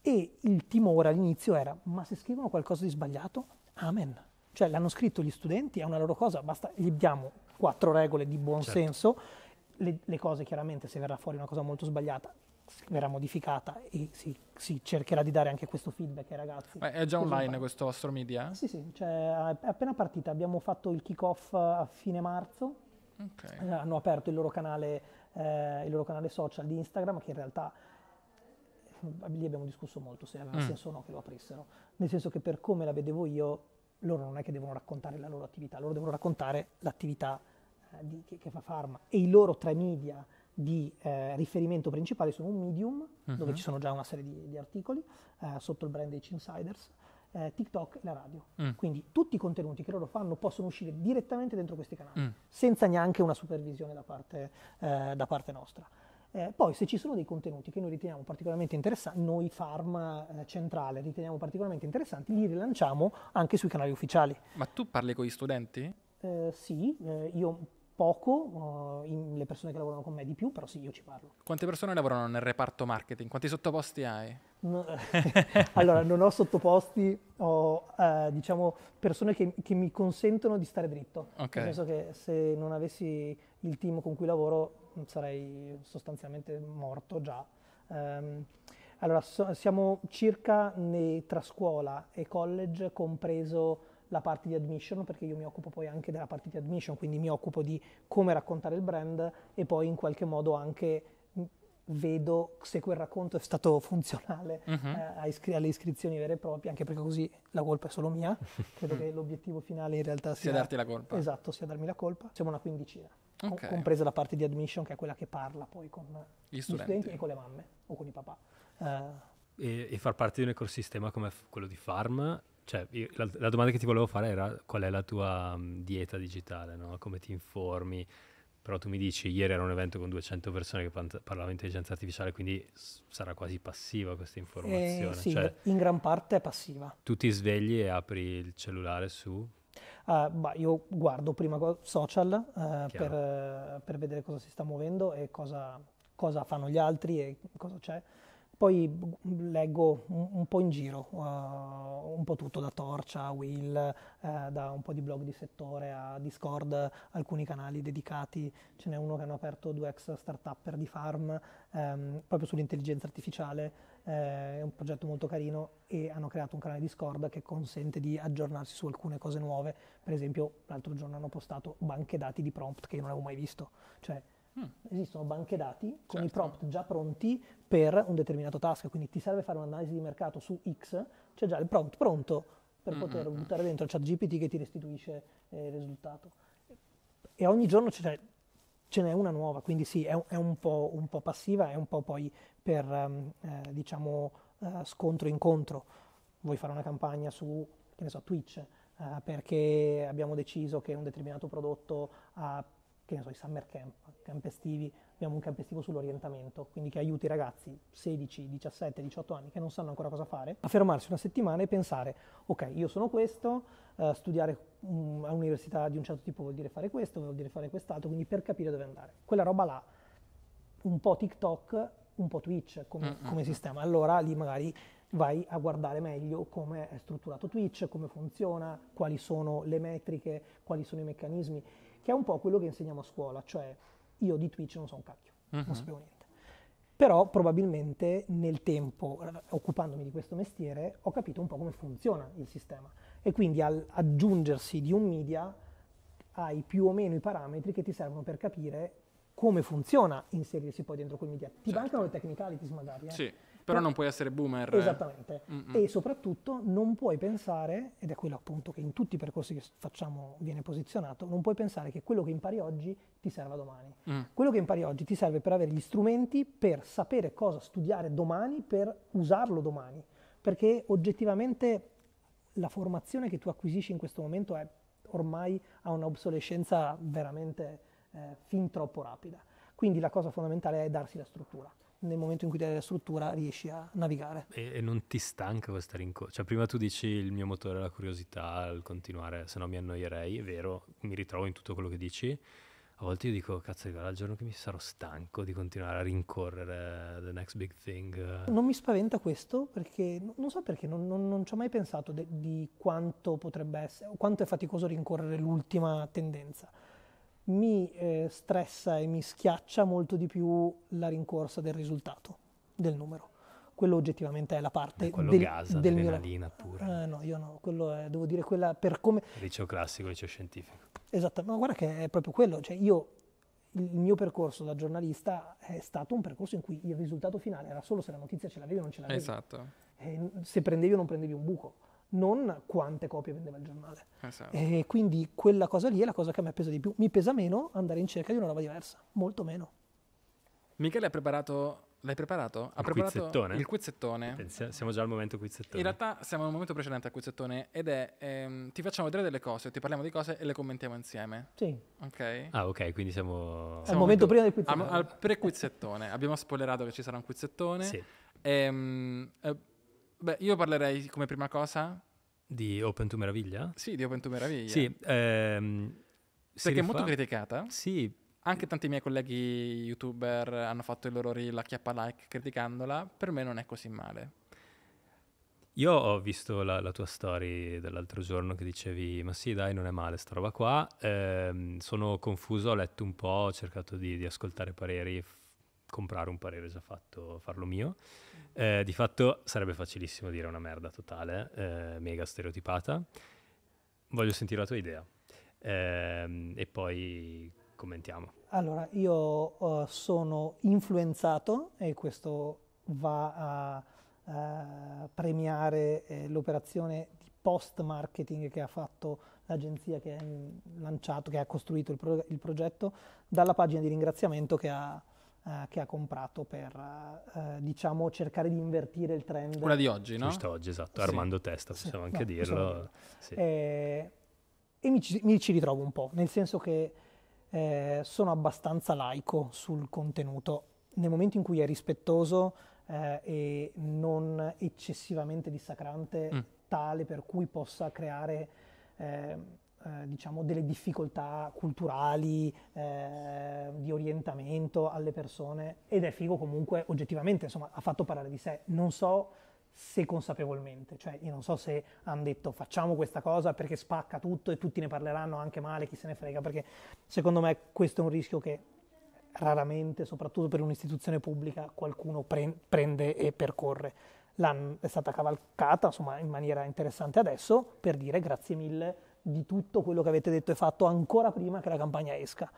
E il timore all'inizio era, ma se scrivono qualcosa di sbagliato, amen. Cioè l'hanno scritto gli studenti, è una loro cosa, basta, gli diamo quattro regole di buon certo. senso, le, le, cose chiaramente se verrà fuori una cosa molto sbagliata verrà modificata e si, si cercherà di dare anche questo feedback ai ragazzi. Ma è già online questo vostro media? Sì, sì, cioè, è appena partita, abbiamo fatto il kick-off a fine marzo, okay. eh, hanno aperto il loro canale eh, il loro canale social di Instagram che in realtà eh, lì abbiamo discusso molto se aveva mm. senso o no che lo aprissero, nel senso che per come la vedevo io loro non è che devono raccontare la loro attività, loro devono raccontare l'attività eh, di, che, che, fa Pharma e i loro tre media di eh, riferimento principali sono un medium, mm-hmm. dove ci sono già una serie di, di articoli, eh, sotto il brand H Insiders, eh, TikTok e la radio. Mm. Quindi tutti i contenuti che loro fanno possono uscire direttamente dentro questi canali, mm. senza neanche una supervisione da parte, eh, da parte nostra. Eh, poi se ci sono dei contenuti che noi riteniamo particolarmente interessanti, noi Farm eh, Centrale riteniamo particolarmente interessanti, li rilanciamo anche sui canali ufficiali. Ma tu parli con gli studenti? Eh, sì, eh, io poco, uh, le persone che lavorano con me di più, però sì, io ci parlo. Quante persone lavorano nel reparto marketing? Quanti sottoposti hai? allora, non ho sottoposti, ho uh, diciamo persone che, che, mi consentono di stare dritto. Okay. Nel senso che se non avessi il team con cui lavoro mm, sarei sostanzialmente morto già. Um, allora, so, siamo circa nei, tra scuola e college, compreso la parte di admission, perché io mi occupo poi anche della parte di admission, quindi mi occupo di come raccontare il brand e poi in qualche modo anche mm, vedo se quel racconto è stato funzionale uh-huh. eh, iscri- alle iscrizioni vere e proprie, anche perché così la colpa è solo mia. Credo che l'obiettivo finale in realtà sia, sia darti la colpa. Esatto, sia darmi la colpa. Siamo una quindicina, okay. compresa la parte di admission, che è quella che parla poi con gli studenti, gli studenti e con le mamme o con i papà. Eh, e, e, far parte di un ecosistema come quello di Farm cioè, io, la, la, domanda che ti volevo fare era qual è la tua um, dieta digitale, no? come ti informi? Però tu mi dici, ieri era un evento con 200 persone che parlavano di intelligenza artificiale, quindi s- sarà quasi passiva questa eh, informazione. Eh, sì, cioè, in gran parte è passiva. Tu ti svegli e apri il cellulare su? Uh, ah, bah, io guardo prima co- social uh, per, uh, per, vedere cosa si sta muovendo e cosa, cosa fanno gli altri e cosa c'è. Poi mm, leggo un, un po' in giro, uh, un po' tutto, da Torcia Will, uh, da un po' di blog di settore a Discord, alcuni canali dedicati. Ce n'è uno che hanno aperto due ex start-upper di Farm, um, proprio sull'intelligenza artificiale, eh, è un progetto molto carino e hanno creato un canale Discord che consente di aggiornarsi su alcune cose nuove. Per esempio, l'altro giorno hanno postato banche dati di prompt che io non avevo mai visto. Cioè, Mm. Esistono banche dati con certo. i prompt già pronti per un determinato task, quindi ti serve fare un'analisi di mercato su X, c'è già il prompt pronto per mm-hmm. poter mm, mm. buttare dentro il chat GPT che ti restituisce eh, il risultato. E ogni giorno ce n'è, ce n'è una nuova, quindi sì, è, è un, po', un, po', passiva, è un po' poi per ehm, eh, diciamo uh, eh, scontro-incontro. Vuoi fare una campagna su, so, Twitch, uh, perché abbiamo deciso che un determinato prodotto ha che ne so, i summer camp, camp estivi, abbiamo un camp estivo sull'orientamento, quindi che aiuti i ragazzi 16, 17, 18 anni che non sanno ancora cosa fare, a fermarsi una settimana e pensare, ok, io sono questo, eh, studiare um, a un'università di un certo tipo vuol dire fare questo, vuol dire fare quest'altro, quindi per capire dove andare. Quella roba là, un po' TikTok, un po' Twitch come, come sistema, allora lì magari vai a guardare meglio come è strutturato Twitch, come funziona, quali sono le metriche, quali sono i meccanismi che è un po' quello che insegniamo a scuola, cioè io di Twitch non so un cacchio, uh-huh. non mhm. sapevo niente. Però probabilmente nel tempo, occupandomi di questo mestiere, ho capito un po' come funziona il sistema e quindi al aggiungersi di un media hai più o meno i parametri che ti servono per capire come funziona inserirsi poi dentro quel media. Ti certo. mancano le technicalities magari, eh? sì. Però non puoi essere boomer. Esattamente. Mm-mm. E soprattutto non puoi pensare, ed è quello appunto che in tutti i percorsi che facciamo viene posizionato, non puoi pensare che quello che impari oggi ti serva domani. Mm. Quello che impari oggi ti serve per avere gli strumenti per sapere cosa studiare domani, per usarlo domani. Perché oggettivamente la formazione che tu acquisisci in questo momento è ormai ha un'obsolescenza veramente eh, fin troppo rapida. Quindi la cosa fondamentale è darsi la struttura nel momento in cui dai la struttura riesci a navigare. E, e non ti stanca questa rincorsa? Cioè, prima tu dici il mio motore è la curiosità, il continuare, se no mi annoierei, è vero, mi ritrovo in tutto quello che dici. A volte io dico, cazzo, arriverà il giorno che mi sarò stanco di continuare a rincorrere the next big thing. Non mi spaventa questo perché, non so perché, non, non, non ci ho mai pensato de, di quanto potrebbe essere, o quanto è faticoso rincorrere l'ultima tendenza mi eh, stressa e mi schiaccia molto di più la rincorsa del risultato, del numero. Quello oggettivamente è la parte Beh, quello del, gasa, del mio... pure. Eh, no, io no, quello è, devo dire, quella per come... Liceo classico, liceo scientifico. Esatto, ma guarda che è proprio quello, cioè io, il mio percorso da giornalista è stato un percorso in cui il risultato finale era solo se la notizia ce l'avevi o non ce l'avevi. Esatto. E eh, se prendevi o non prendevi un buco non quante copie vendeva il giornale. Esatto. E quindi quella cosa lì è la cosa che a me pesa di più. Mi pesa meno andare in cerca di una roba diversa, molto meno. Michele ha preparato L'hai preparato? Ha il preparato quizzettone? il quizzettone. Pensi, siamo già al momento quizzettone. In realtà siamo al momento precedente al quizzettone ed è ehm, ti facciamo vedere delle cose, ti parliamo di cose e le commentiamo insieme. Sì. Ok. Ah, ok, quindi siamo, siamo al momento prima del quizzettone. Al, al pre-quizzettone. Abbiamo spoilerato che ci sarà un quizzettone. Sì. Ehm, eh, Beh, io parlerei come prima cosa di Open to Meraviglia? Sì, di Open to Meraviglia. Sì, ehm, perché è molto criticata. Sì. Anche tanti miei colleghi youtuber hanno fatto i loro reel a chiappa like criticandola. Per me non è così male. Io ho visto la, la tua story dell'altro giorno che dicevi: Ma sì, dai, non è male sta roba qua. Ehm, sono confuso, ho letto un po', ho cercato di, di ascoltare pareri comprare un parere già fatto, farlo mio. Eh, di fatto sarebbe facilissimo dire una merda totale, eh, mega stereotipata. Voglio sentire la tua idea eh, e poi commentiamo. Allora, io uh, sono influenzato e questo va a uh, premiare eh, l'operazione di post-marketing che ha fatto l'agenzia che ha lanciato, che ha costruito il, pro- il progetto, dalla pagina di ringraziamento che ha eh, che ha comprato per eh, eh, diciamo cercare di invertire il trend. Quella di oggi, no? Giusto oggi, esatto, sì. Armando Testa, sì. possiamo anche no, dirlo. Sì. e, e mi, ci, mi ci ritrovo un po', nel senso che eh, sono abbastanza laico sul contenuto. Nel momento in cui è rispettoso eh, e non eccessivamente dissacrante, mm. tale per cui possa creare eh, eh, diciamo delle difficoltà culturali, eh, di orientamento alle persone ed è figo comunque oggettivamente, insomma ha fatto parlare di sé, non so se consapevolmente, cioè io non so se hanno detto facciamo questa cosa perché spacca tutto e tutti ne parleranno anche male, chi se ne frega, perché secondo me questo è un rischio che raramente, soprattutto per un'istituzione pubblica, qualcuno pre- prende e percorre. L'hanno, è stata cavalcata insomma, in maniera interessante adesso per dire grazie mille di tutto quello che avete detto e fatto ancora prima che la campagna esca.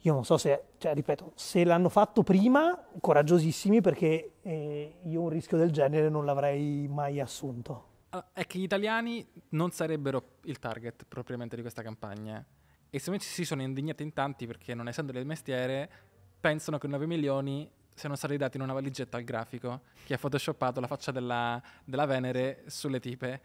Io non so se, cioè ripeto, se l'hanno fatto prima, coraggiosissimi perché eh, io un rischio del genere non l'avrei mai assunto. Ah, è che gli italiani non sarebbero il target propriamente di questa campagna e se invece si sono indignati in tanti perché non essendo del mestiere pensano che 9 milioni siano stati dati in una valigetta al grafico che ha photoshoppato la faccia della, della Venere sulle tipe.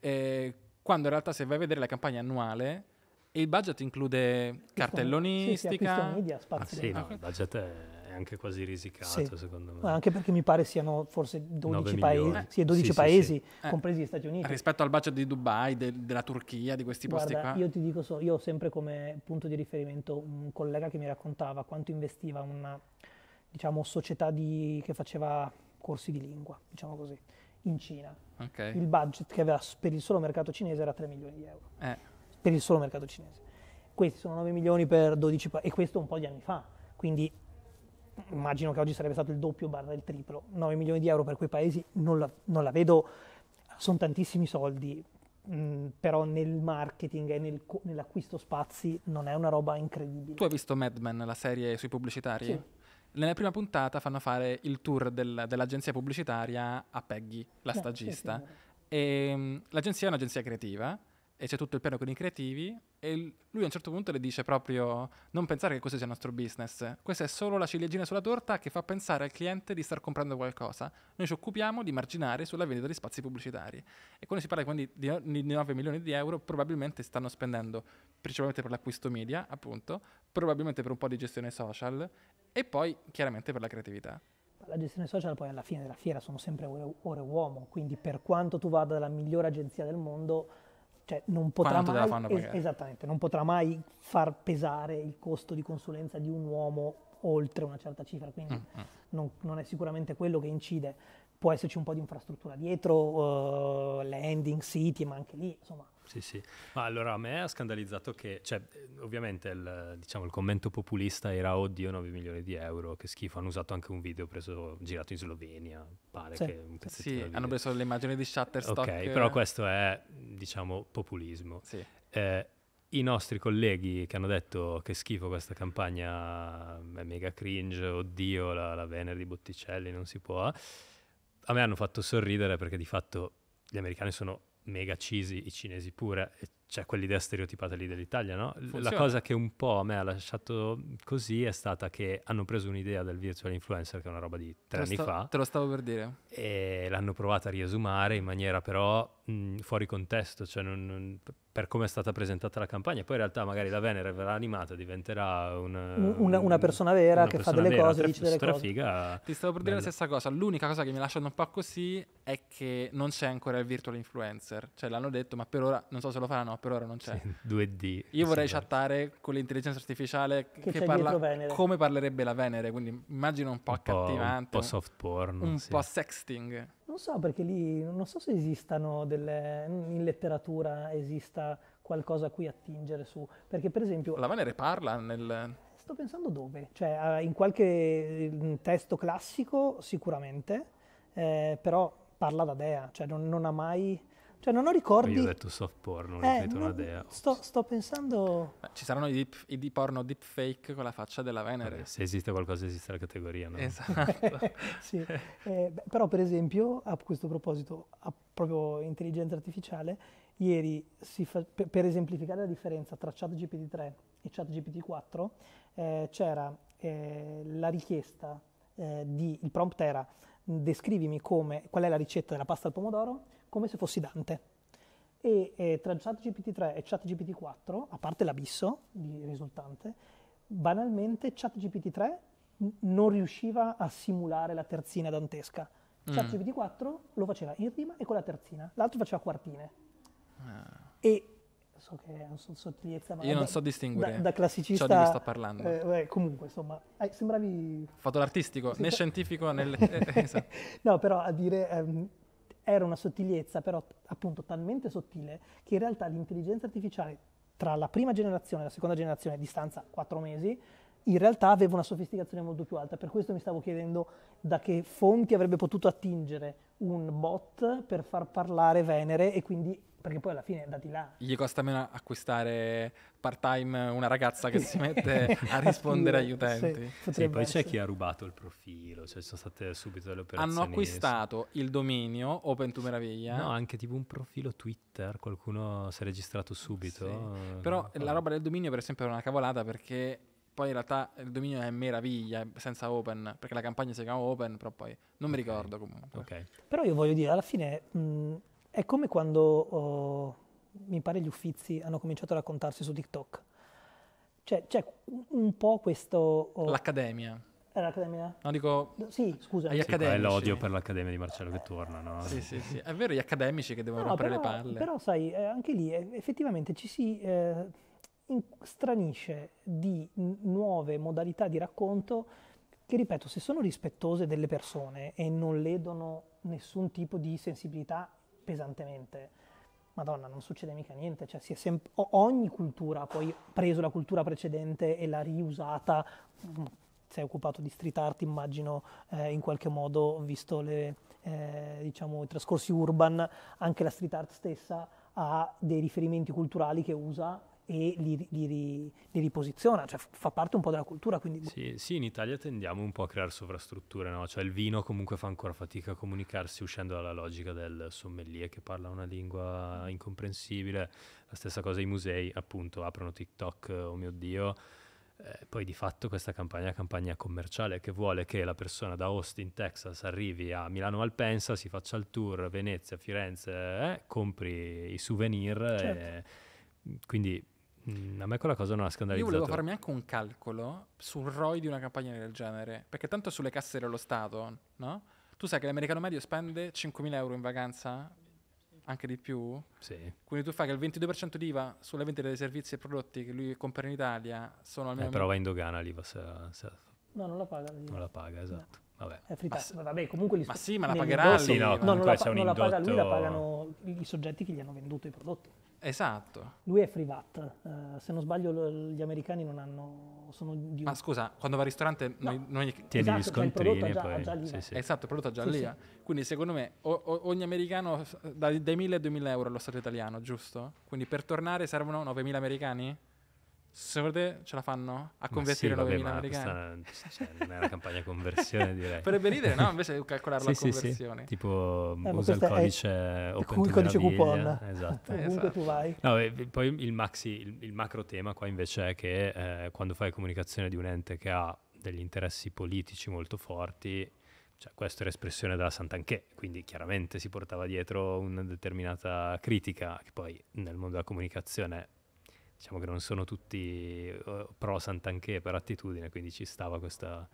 E quando in realtà se vai a vedere la campagna annuale il budget include cartellonistica. Sì, sì, media, ah, sì no, il budget è anche quasi risicato, sì. secondo me. anche perché mi pare siano forse 12 paesi, sì, 12 eh, paesi eh, compresi gli Stati Uniti. Eh, rispetto al budget di Dubai, de- della Turchia, di questi Guarda, posti qua. Io ti dico solo, io ho sempre come punto di riferimento un collega che mi raccontava quanto investiva una diciamo, società di, che faceva corsi di lingua, diciamo così in Cina. Okay. Il budget che aveva per il solo mercato cinese era 3 milioni di euro. Eh. Per il solo mercato cinese. Questi sono 9 milioni per 12 paesi, e questo un po' di anni fa. Quindi immagino che oggi sarebbe stato il doppio barra il triplo. 9 milioni di euro per quei paesi non la, non la vedo, sono tantissimi soldi, mh, mm, però nel marketing e nel, nell'acquisto spazi non è una roba incredibile. Tu hai visto Mad Men, la serie sui pubblicitari? Sì. Nella prima puntata fanno fare il tour del, dell'agenzia pubblicitaria a Peggy, la stagista. E, ehm, l'agenzia è un'agenzia creativa e c'è tutto il piano con i creativi e lui a un certo punto le dice proprio non pensare che questo sia il nostro business, questa è solo la ciliegina sulla torta che fa pensare al cliente di star comprando qualcosa, noi ci occupiamo di marginare sulla vendita di spazi pubblicitari e quando si parla quindi di, 9 milioni di euro probabilmente stanno spendendo principalmente per l'acquisto media appunto, probabilmente per un po' di gestione social e poi chiaramente per la creatività la gestione social poi alla fine della fiera sono sempre ore, uomo, quindi per quanto tu vada dalla migliore agenzia del mondo, cioè non potrà mai, es- esattamente, non potrà mai far pesare il costo di consulenza di un uomo oltre una certa cifra, quindi mm-hmm. non, non, è sicuramente quello che incide. Può esserci un po' di infrastruttura dietro, uh, landing, siti, ma anche lì, insomma, sì, sì. Ma allora a me ha scandalizzato che, cioè, eh, ovviamente il, diciamo, il commento populista era oddio 9 milioni di euro, che schifo, hanno usato anche un video preso, girato in Slovenia, pare sì. che un pezzettino. Sì, hanno preso le immagini di Shutterstock. Ok, eh. però questo è, diciamo, populismo. Sì. Eh, i nostri colleghi che hanno detto che schifo questa campagna è mega cringe, oddio la, la Venere di Botticelli non si può, a me hanno fatto sorridere perché di fatto gli americani sono mega cisi, i cinesi pure, c'è quell'idea stereotipata lì dell'Italia, no? Funziona. La cosa che un po' a me ha lasciato così è stata che hanno preso un'idea del virtual influencer, che è una roba di tre te anni sta- fa. Te lo stavo per dire. E l'hanno provata a riesumare in maniera però mh, fuori contesto, cioè non, non, per come è stata presentata la campagna. Poi in realtà magari la Venere verrà animata, diventerà una, una, una persona vera una che persona fa delle vera, cose, dice delle cose. Figa, Ti stavo per dire bello. la stessa cosa, l'unica cosa che mi lasciano un po' così è che non c'è ancora il virtual influencer, cioè l'hanno detto ma per ora, non so se lo faranno, per ora non c'è. Sì, 2D. Io vorrei chattare con l'intelligenza artificiale che, che parla come parlerebbe la Venere, quindi immagino un po' accattivante. Un po' soft porn. Un sì. po' sexting. Non so perché lì, non so se esistano delle, in letteratura esista qualcosa a cui attingere su, perché per esempio... La Vanere parla nel... Sto pensando dove, cioè in qualche mm, testo classico sicuramente, eh, però parla da Dea, cioè non, non ha mai cioè, non ho ricordi. Io ho detto soft porn, porno, eh, ripeto una dea. Sto, sto, pensando. Ci saranno i, deep, i di porno deepfake con la faccia della Venere. Vabbè, se esiste qualcosa, esiste la categoria, no? Esatto. sì. eh, beh, però, per esempio, a questo proposito, a proprio intelligenza artificiale, ieri fa, per, per, esemplificare la differenza tra ChatGPT 3 e ChatGPT 4, eh, c'era eh, la richiesta eh, di. Il prompt era descrivimi come, qual è la ricetta della pasta al pomodoro come se fossi Dante. E eh, tra ChatGPT3 e ChatGPT4, a parte l'abisso di risultante, banalmente ChatGPT3 non riusciva a simulare la terzina dantesca. ChatGPT4 mm. lo faceva in rima e con la terzina, l'altro faceva quartine. Ah. E so che è una sottigliezza, ma... Io non so distinguere da, da classicista, ciò di cui sta parlando. Eh, eh, comunque, insomma, eh, sembravi... Fatto l'artistico, né scientifico, né... Eh, eh, esatto. No, però a dire, ehm, era una sottigliezza però appunto talmente sottile che in realtà l'intelligenza artificiale tra la prima generazione e la seconda generazione, a distanza 4 mesi, in realtà aveva una sofisticazione molto più alta, per questo mi stavo chiedendo da che fonti avrebbe potuto attingere un bot per far parlare Venere e quindi perché poi alla fine è andati là. Gli costa meno acquistare part-time una ragazza che si mette a rispondere agli utenti. Sì, sì, poi c'è chi ha rubato il profilo, cioè sono state subito delle operazioni. Hanno acquistato il dominio Open to Meraviglia. No, anche tipo un profilo Twitter, qualcuno si è registrato subito. Sì. Però la roba del dominio per esempio era una cavolata perché poi in realtà il dominio è meraviglia, senza open, perché la campagna si chiama open, però poi non mi ricordo comunque. Okay. Però io voglio dire, alla fine mh, mm, è come quando oh, mi pare gli uffizi hanno cominciato a raccontarsi su TikTok. Cioè, c'è un po' questo... Oh, L'accademia. È l'Accademia? No, dico... Sì, scusa. gli sì, accademici. È l'odio per l'Accademia di Marcello che torna, no? Sì, sì, sì. È vero, gli accademici che devono no, rompere però, le palle. Però, sai, eh, anche lì eh, effettivamente ci si... Eh, stranisce di nuove modalità di racconto che, ripeto, se sono rispettose delle persone e non ledono nessun tipo di sensibilità pesantemente, Madonna, non succede mica niente, cioè si è sem- ogni cultura ha poi preso la cultura precedente e l'ha riusata, mm, sei occupato di street art immagino eh, in qualche modo, visto le, eh, diciamo, i trascorsi urban, anche la street art stessa ha dei riferimenti culturali che usa e li, li, li, li riposiziona, cioè fa parte un po' della cultura. Quindi... Sì, sì, in Italia tendiamo un po' a creare sovrastrutture, no? cioè il vino comunque fa ancora fatica a comunicarsi uscendo dalla logica del sommelier che parla una lingua incomprensibile, la stessa cosa i musei appunto aprono TikTok, oh mio Dio. Eh, poi di fatto questa campagna è campagna commerciale che vuole che la persona da Austin, Texas, arrivi a Milano Malpensa, si faccia il tour Venezia, Firenze, eh, compri i souvenir. Certo. E, quindi Mm, a me quella cosa non ha scandalizzato. Io volevo farmi anche un calcolo sul ROI di una campagna del genere, perché tanto sulle casse dello Stato, no? Tu sai che l'americano medio spende 5.000 euro in vacanza, anche di più? Sì. Quindi tu fai che il 22% di IVA sulle vendite dei servizi e prodotti che lui compra in Italia sono almeno... Eh, però va in dogana l'IVA se, se... No, non la paga. L'IVA. Non la paga, esatto. No. Vabbè. È free ma, vabbè, comunque gli Ma sì, ma la pagherà lui. Sì, no, no, non, la, pa- non la paga lui, la pagano i soggetti che gli hanno venduto i prodotti. Esatto. Lui è Frivat. uh, eh, se non sbaglio gli americani non hanno... Di... Ma scusa, quando va al ristorante no. noi, esatto, tieni esatto, gli scontrini cioè il prodotto già, poi... Già sì, sì. Esatto, il prodotto è già sì, lì. Sì. Quindi secondo me o, o, ogni americano dai, dai 1000 ai 2000 euro allo Stato italiano, giusto? Quindi per tornare servono 9000 americani? Secondo te ce la fanno a convertire ma sì, 9.000 americani? Questa, cioè, cioè, non è una campagna conversione, direi. Potrebbe ridere, no? Invece calcolarla sì, a conversione. Sì, sì. Tipo eh, usa il codice open il codice coupon. Esatto. Comunque esatto. tu vai. No, e, poi il, maxi, il, il, macro tema qua invece è che eh, quando fai comunicazione di un ente che ha degli interessi politici molto forti, cioè, questa era espressione della Sant'Anché, quindi chiaramente si portava dietro una determinata critica, che poi nel mondo della comunicazione diciamo che non sono tutti eh, pro Sant'Anché per attitudine, quindi ci stava questa,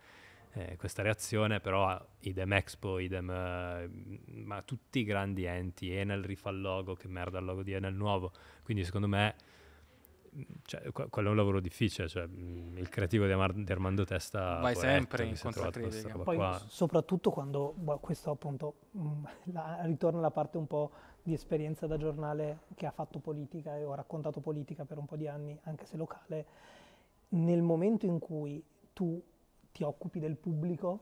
eh, questa reazione, però idem Expo, idem, uh, ma tutti i grandi enti, Enel rifà il logo, che merda il logo di Enel nuovo, quindi secondo me mm, cioè, quello è un lavoro difficile, cioè, mm, il creativo di, Amar- di Armando Testa vai sempre in controcritica. Poi qua. soprattutto quando boh, questo appunto mh, mm, la, ritorna alla parte un po' di esperienza da giornale che ha fatto politica e ho raccontato politica per un po' di anni, anche se locale, nel momento in cui tu ti occupi del pubblico,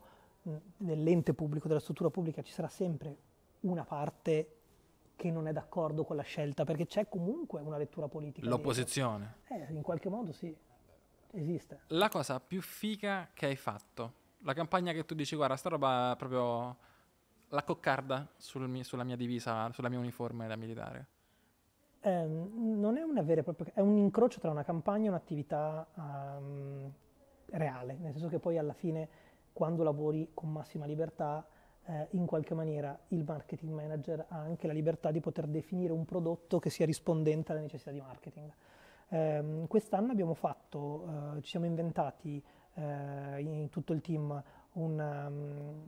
dell'ente pubblico, della struttura pubblica, ci sarà sempre una parte che non è d'accordo con la scelta, perché c'è comunque una lettura politica. L'opposizione. Eh, in qualche modo sì, esiste. La cosa più figa che hai fatto? La campagna che tu dici, guarda, sta roba proprio la coccarda sul mio, sulla mia divisa, sulla mia uniforme da militare? Eh, non è una vera e propria, è un incrocio tra una campagna e un'attività um, reale, nel senso che poi alla fine quando lavori con massima libertà, eh, in qualche maniera il marketing manager ha anche la libertà di poter definire un prodotto che sia rispondente alle necessità di marketing. Eh, quest'anno abbiamo fatto, eh, ci siamo inventati eh, in tutto il team una, um,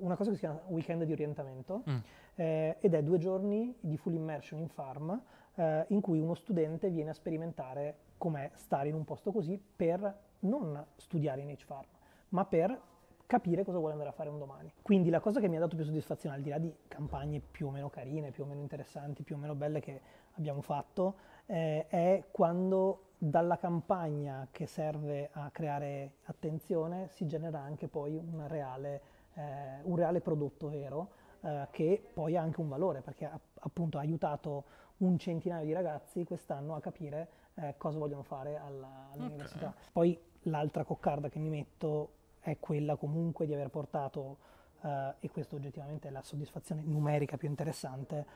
una, cosa che si chiama Weekend di orientamento mm. eh, ed è due giorni di full immersion in farm eh, in cui uno studente viene a sperimentare com'è stare in un posto così per non studiare in H-Farm, ma per capire cosa vuole andare a fare un domani. Quindi la cosa che mi ha dato più soddisfazione, al di là di campagne più o meno carine, più o meno interessanti, più o meno belle che abbiamo fatto, eh, è quando dalla campagna che serve a creare attenzione si genera anche poi un reale, eh, un reale prodotto vero eh, che poi ha anche un valore perché ha, appunto ha aiutato un centinaio di ragazzi quest'anno a capire eh, cosa vogliono fare alla, all'università. Okay. Poi l'altra coccarda che mi metto è quella comunque di aver portato, eh, e questo oggettivamente è la soddisfazione numerica più interessante,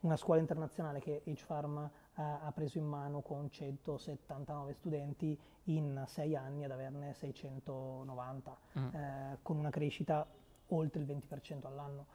una scuola internazionale che H-Farm eh, ha preso in mano con 179 studenti in sei anni ad averne 690, mm. Eh, con una crescita oltre il 20% all'anno,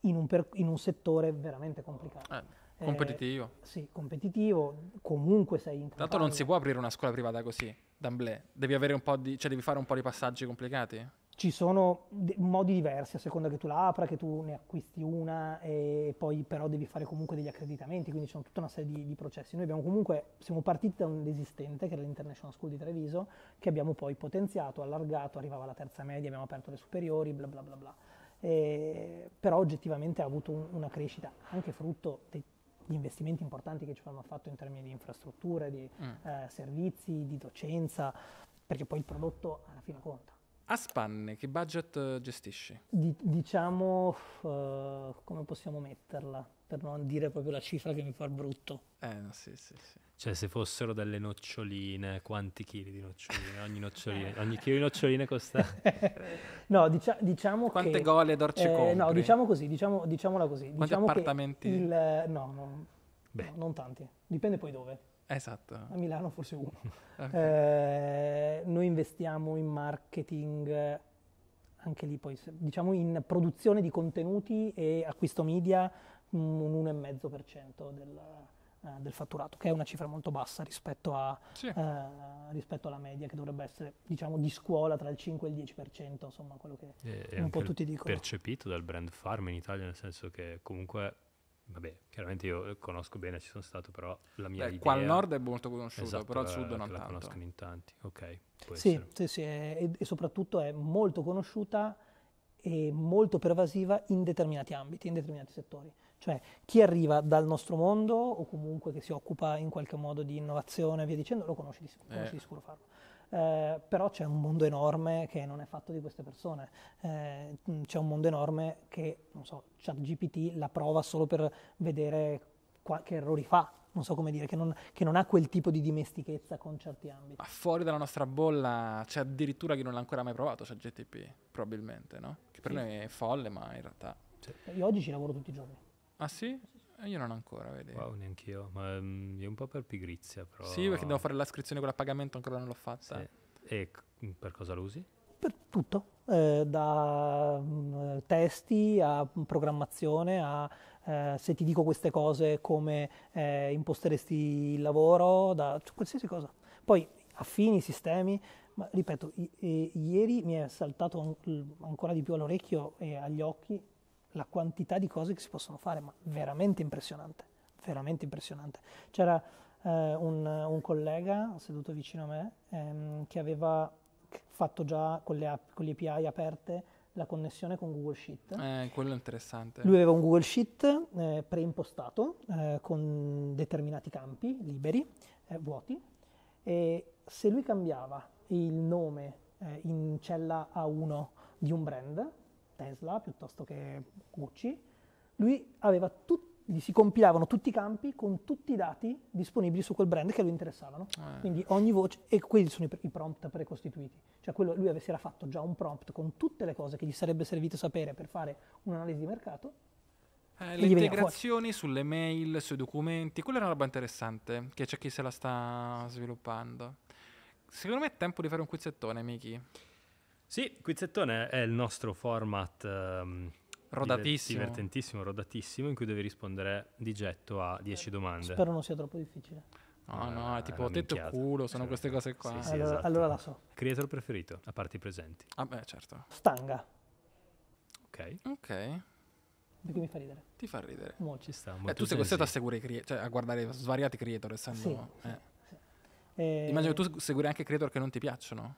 in un, per, in un, settore veramente complicato. Ah, eh. Competitivo. Eh, sì, competitivo, comunque sei in Tanto non si può aprire una scuola privata così, d'amblè. Devi, un di, cioè devi fare un po' di passaggi complicati ci sono modi diversi a seconda che tu la apra, che tu ne acquisti una e poi però devi fare comunque degli accreditamenti, quindi c'è tutta una serie di, di processi. Noi abbiamo comunque, siamo partiti da un esistente che era l'International School di Treviso, che abbiamo poi potenziato, allargato, arrivava alla terza media, abbiamo aperto le superiori, bla bla bla bla. E, però oggettivamente ha avuto un, una crescita anche frutto di gli investimenti importanti che ci hanno fatto in termini di infrastrutture, di mm. eh, servizi, di docenza, perché poi il prodotto alla fine conta. A spanne, che budget eh, gestisci? Di, diciamo, uh, come possiamo metterla? Per non dire proprio la cifra che mi fa brutto. Eh, sì, sì, sì. Cioè, se fossero delle noccioline, quanti chili di noccioline? Ogni, nocciolina, eh. ogni chilo di noccioline costa... no, dicia, diciamo Quante che... Quante gole d'orce eh, No, diciamo così, diciamo, diciamola così. Quanti diciamo appartamenti? Il, no, no, no, non tanti. Dipende poi dove. Esatto. A Milano forse uno. okay. eh, noi investiamo in marketing, anche lì poi, diciamo in produzione di contenuti e acquisto media mm, un 1,5% del, eh, del fatturato, che è una cifra molto bassa rispetto, a, sì. eh, rispetto, alla media che dovrebbe essere diciamo di scuola tra il 5 e il 10%, insomma quello che e, un po' tutti dicono. Percepito dal brand farm in Italia, nel senso che comunque vabbè, chiaramente io conosco bene, ci sono stato, però la mia Beh, idea... Qua al nord è molto conosciuto, esatto, però al sud eh, non la tanto. La conoscono in tanti, ok. Sì, sì, sì, eh, e, soprattutto è molto conosciuta e molto pervasiva in determinati ambiti, in determinati settori. Cioè chi arriva dal nostro mondo o comunque che si occupa in qualche modo di innovazione e via dicendo, lo conosci di, eh. conosci di sicuro farlo eh, però c'è un mondo enorme che non è fatto di queste persone, eh, c'è un mondo enorme che, non so, ChatGPT la prova solo per vedere che errori fa, non so come dire, che non, che non, ha quel tipo di dimestichezza con certi ambiti. Ma ah, fuori dalla nostra bolla c'è addirittura chi non l'ha ancora mai provato, c'è GTP, probabilmente, no? Che per sì. noi è folle, ma in realtà... Sì. Io oggi ci lavoro tutti i giorni. Ah sì? sì eh, io non ancora, vedi. Wow, neanch'io. io. Ma um, io un po' per pigrizia, però. Sì, perché devo fare l'ascrizione con a pagamento, ancora non l'ho fatta. Sì. E c- mm, per cosa lo usi? Per tutto, eh, da mh, mm, eh, testi a programmazione a eh, se ti dico queste cose come eh, imposteresti il lavoro, da cioè, qualsiasi cosa. Poi affini, sistemi, ma ripeto, i- i- ieri mi è saltato an- ancora di più all'orecchio e agli occhi la quantità di cose che si possono fare, ma veramente impressionante, veramente impressionante. C'era eh, un, un, collega seduto vicino a me ehm, che aveva fatto già con le, app, con le API aperte la connessione con Google Sheet. Eh, quello è interessante. Lui aveva un Google Sheet eh, preimpostato eh, con determinati campi liberi, eh, vuoti, e se lui cambiava il nome eh, in cella A1 di un brand, Tesla piuttosto che Gucci, lui aveva tutti gli si compilavano tutti i campi con tutti i dati disponibili su quel brand che a lui interessavano. Ah, Quindi ogni voce, e quelli sono i, i prompt precostituiti. Cioè quello, lui si era fatto già un prompt con tutte le cose che gli sarebbe servito sapere per fare un'analisi di mercato. Eh, le integrazioni sulle mail, sui documenti, quella è una roba interessante che c'è chi se la sta sviluppando. Secondo me è tempo di fare un quizzettone, Miki. Sì, Quizzettone è il nostro format um, rodatissimo. divertentissimo, rodatissimo, in cui devi rispondere di getto a 10 certo. domande. Spero non sia troppo difficile. No, no, è eh, tipo tetto minchiata. culo, sono queste cose qua. sì, sì, allora, esatto. allora la so. Creator preferito, a parte i presenti. Ah beh, certo. Stanga, Ok, Ok, perché mi fa ridere. ti fa ridere. Molto. Ci sta. Eh, tu sei costretto a, utile, seguire i crea- cioè, a guardare svariati creator, essendo... Sì, eh. Eh, Immagino che tu seguire anche creator che non ti piacciono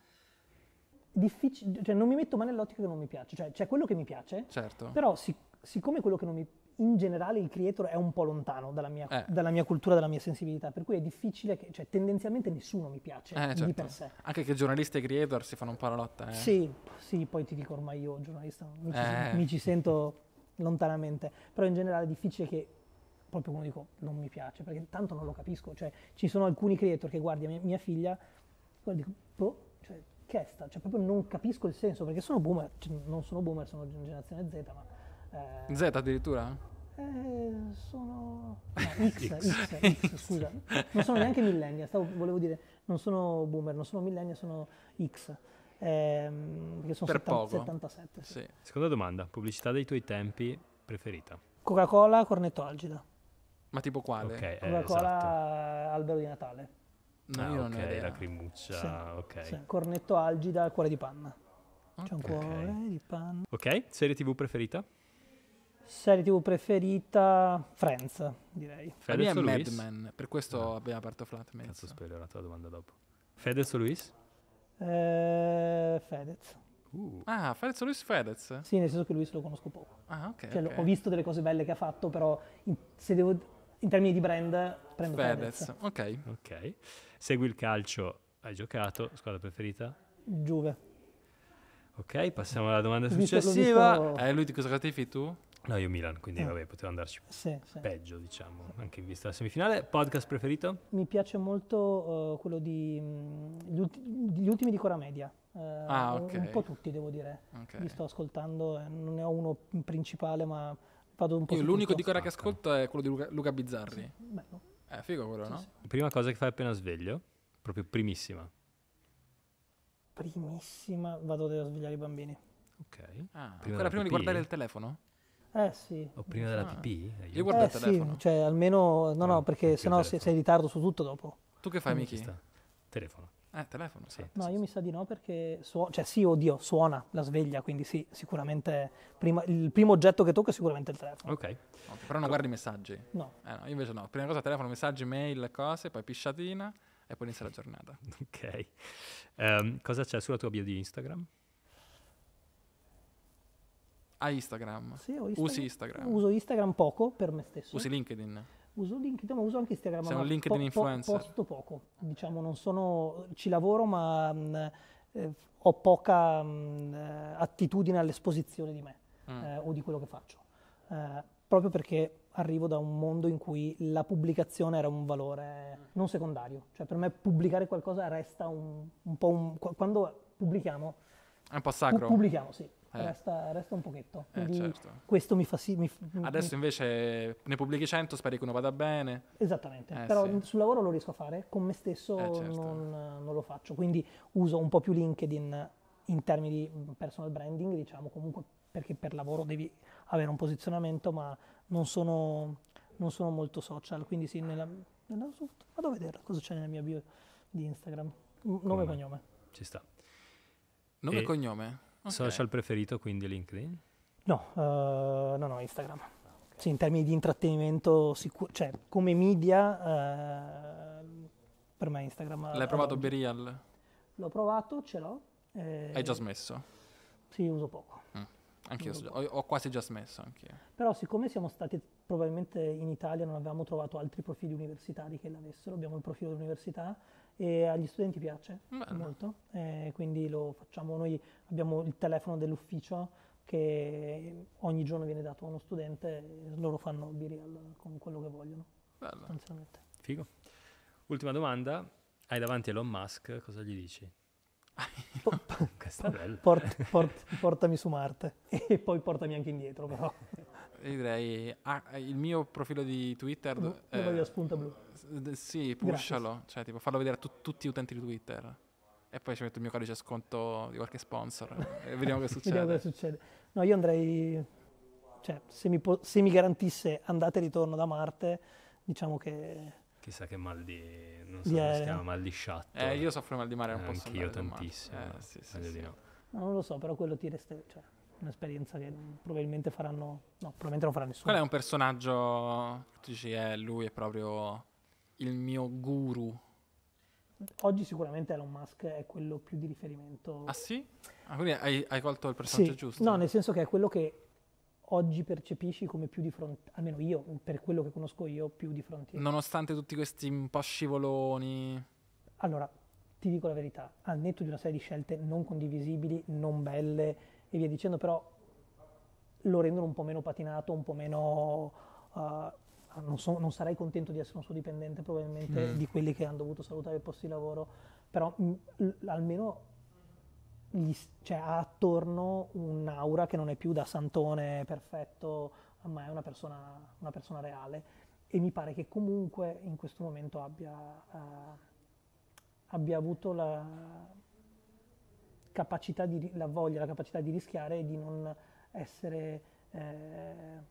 difficile, cioè non mi metto mai nell'ottica che non mi piace, cioè c'è quello che mi piace, certo. però sic- siccome quello che non mi in generale il creator è un po' lontano dalla mia, eh. dalla mia cultura, dalla mia sensibilità, per cui è difficile, che, cioè tendenzialmente nessuno mi piace eh, certo. di per sé. Anche che giornalista e creator si fanno un po' la lotta. Eh. Sì, sì, poi ti dico ormai io giornalista mi ci, eh. mi ci sento lontanamente, però in generale è difficile che proprio uno dico non mi piace, perché tanto non lo capisco, cioè ci sono alcuni creator che guardi mia, mia figlia, guardi, boh, cioè richiesta, cioè proprio non capisco il senso, perché sono boomer, cioè, non sono boomer, sono generazione Z, ma... Eh, Z addirittura? Eh, sono... No, X, X, X, X, scusa. Non sono neanche millennia, stavo, volevo dire, non sono boomer, non sono millennia, sono X. Eh, sono per 70, 77. Sì. Sì. Seconda domanda, pubblicità dei tuoi tempi preferita? Coca-Cola, cornetto algida. Ma tipo quale? Okay, eh, Coca-Cola, esatto. albero di Natale. No, ah, io okay, non okay, la crimuccia, sì, ok. Sì. Cornetto algida, cuore di panna. C'è un okay. cuore di panna. Ok, serie TV preferita? Serie TV preferita Friends, direi. Fedez la mia è Mad Men, per questo no. abbiamo aperto Flatmates. Cazzo spoilerato la domanda dopo. Fedez o Luis? Eh, Fedez. Uh. Ah, Fedez o Luis Fedez? Sì, nel senso che Luis lo conosco poco. Ah, ok. Cioè, okay. ho visto delle cose belle che ha fatto, però in, se devo in termini di brand, prendo Fedez. Okay. ok. Segui il calcio, hai giocato, squadra preferita? Juve. Ok, passiamo alla domanda successiva. Visto, Eh, lui di cosa ratifichi tu? No, io Milan, quindi eh. vabbè, potevo andarci sì, sì. peggio, diciamo, anche in vista della semifinale. Podcast preferito? Mi piace molto uh, quello di mh, mm, gli, ultimi di Cora Media. Uh, ah, ok. Un po' tutti, devo dire. Okay. Li sto ascoltando, non ne ho uno principale, ma vado un po'. Io l'unico di Cora che ascolto è quello di Luca, Luca Bizzarri. Sì, bello. È eh, figo quello, sì, no? Sì. Prima cosa che fai appena sveglio, proprio primissima. Primissima, vado a svegliare i bambini. Ok. Ah, prima ancora prima pipì? di guardare il telefono? Eh sì. O prima della ah. pipì? Eh, io guardo eh, il telefono. Sì, cioè almeno... No, no, no perché sennò sei, sei in ritardo su tutto dopo. Tu che fai, eh, Miki? Telefono. Eh, telefono, sì. Esatto, no, io mi sa di no perché, suo- cioè sì, oddio, suona la sveglia, quindi sì, sicuramente prima- il primo oggetto che tocco è sicuramente il telefono. Ok. Ok, però non guardi i messaggi. No. Eh, no, io invece no. Prima cosa telefono, messaggi, mail, cose, poi pisciatina e poi inizia la giornata. Ok. Ehm, cosa c'è sulla tua bio di Instagram? A Instagram. Sì, ho Instagram. Usi Instagram. Uso Instagram poco per me stesso. Usi LinkedIn uso LinkedIn, ma uso anche Instagram. Sono un LinkedIn po- influencer. Posto poco, diciamo, non sono, ci lavoro, ma mh, mm, eh, ho poca mh, mm, eh, attitudine all'esposizione di me mm. eh, o di quello che faccio, eh, proprio perché arrivo da un mondo in cui la pubblicazione era un valore mm. non secondario, cioè per me pubblicare qualcosa resta un, un po' un... quando pubblichiamo... È un po' sacro. Pubblichiamo, sì eh. resta, resta, un pochetto. Eh, certo. Questo mi fa sì. Mi, Adesso invece ne pubblichi 100, speri che uno vada bene. Esattamente, eh, però sì. sul lavoro lo riesco a fare, con me stesso eh, certo. non, non, lo faccio, quindi uso un po' più LinkedIn in termini di mm, personal branding, diciamo comunque perché per lavoro devi avere un posizionamento, ma non sono, non sono molto social, quindi sì, nella, nella, vado a vedere cosa c'è nella mia bio di Instagram, nome e cognome. Ci sta. Nome e cognome? Social preferito quindi LinkedIn? No, uh, no, no, Instagram. Ah, okay. Sì, in termini di intrattenimento, sicur- cioè come media, uh, per me Instagram... L'hai provato Berial? L'ho provato, ce l'ho. Eh, Hai già smesso? Sì, uso poco. Mm. Anch'io uso so, poco. Ho, quasi già smesso. Anch'io. Però siccome siamo stati probabilmente in Italia, non avevamo trovato altri profili universitari che l'avessero, abbiamo il profilo dell'università, e agli studenti piace Bene. molto, eh, quindi lo facciamo noi, abbiamo il telefono dell'ufficio che ogni giorno viene dato a uno studente e loro fanno b con quello che vogliono. Bello. Figo. Ultima domanda, hai davanti Elon Musk, cosa gli dici? Po- po- po- port- port- portami su Marte e poi portami anche indietro però. Io direi ah, eh, il mio profilo di Twitter. Blu, eh, la spunta blu. Sì, pushalo, cioè, tipo, fallo vedere a tu- tutti gli utenti di Twitter. E poi ci metto il mio codice sconto di qualche sponsor e vediamo che succede. vediamo cosa succede. No, io andrei, cioè, se mi, po- se mi garantisse andate e ritorno da Marte, diciamo che chissà che mal di non so yeah. come si chiama mal di sciatto eh, io soffro mal di mare un eh, posso anch'io tantissimo eh, sì, sì, sì. No, non lo so però quello ti resta cioè, un'esperienza che probabilmente faranno, no, probabilmente non farà nessuno. Qual è un personaggio tu dici è eh, lui è proprio il mio guru? Oggi sicuramente Elon Musk è quello più di riferimento. Ah sì? Ah, quindi hai, hai colto il personaggio sì. giusto? No, nel senso che è quello che oggi percepisci come più di fronte, almeno io, per quello che conosco io, più di fronte. Nonostante tutti questi un po' scivoloni. Allora, ti dico la verità, al netto di una serie di scelte non condivisibili, non belle, e via dicendo, però lo rendono un po' meno patinato, un po' meno... Uh, non, so, non, sarei contento di essere un suo dipendente probabilmente mm. di quelli che hanno dovuto salutare il posto di lavoro, però mh, mm, l- almeno gli, cioè, ha attorno un'aura che non è più da santone perfetto, ma è una persona, una persona reale e mi pare che comunque in questo momento abbia, uh, abbia avuto la, capacità di, la voglia, la capacità di rischiare e di non essere eh,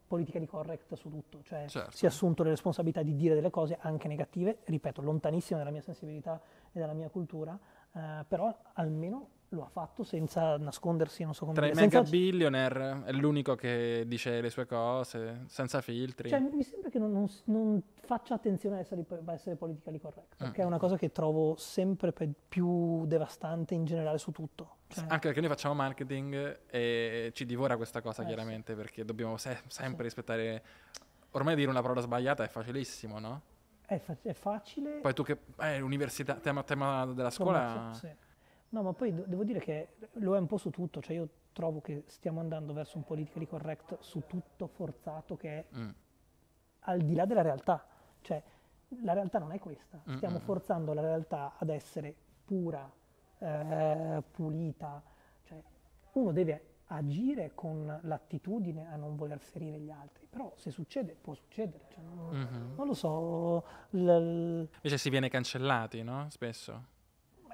politica di correct su tutto, cioè certo. si è assunto le responsabilità di dire delle cose anche negative, ripeto, lontanissime dalla mia sensibilità e dalla mia cultura, eh, però almeno lo ha fatto senza nascondersi, non so come 3 dire. mega senza... billionaire è l'unico che dice le sue cose, senza filtri. Cioè, mi sembra che non, non, non faccia attenzione a essere, a essere politically correct, perché mm. è una cosa che trovo sempre più devastante in generale su tutto. Cioè... Anche perché noi facciamo marketing e ci divora questa cosa, eh, chiaramente, sì. perché dobbiamo se- sempre sì. rispettare... Ormai dire una parola sbagliata è facilissimo, no? È, fa- è facile. Poi tu che... Eh, l'università, tema, tema della scuola... Sì No, ma poi devo dire che lo è un po' su tutto, cioè io trovo che stiamo andando verso un politically correct su tutto forzato che è mm. al di là della realtà, cioè la realtà non è questa, mm, stiamo Mm-mm. forzando la realtà ad essere pura, eh, pulita, cioè uno deve agire con l'attitudine a non voler ferire gli altri, però se succede può succedere, cioè non, mm-hmm. non, lo so. L- Invece si viene cancellati, no? Spesso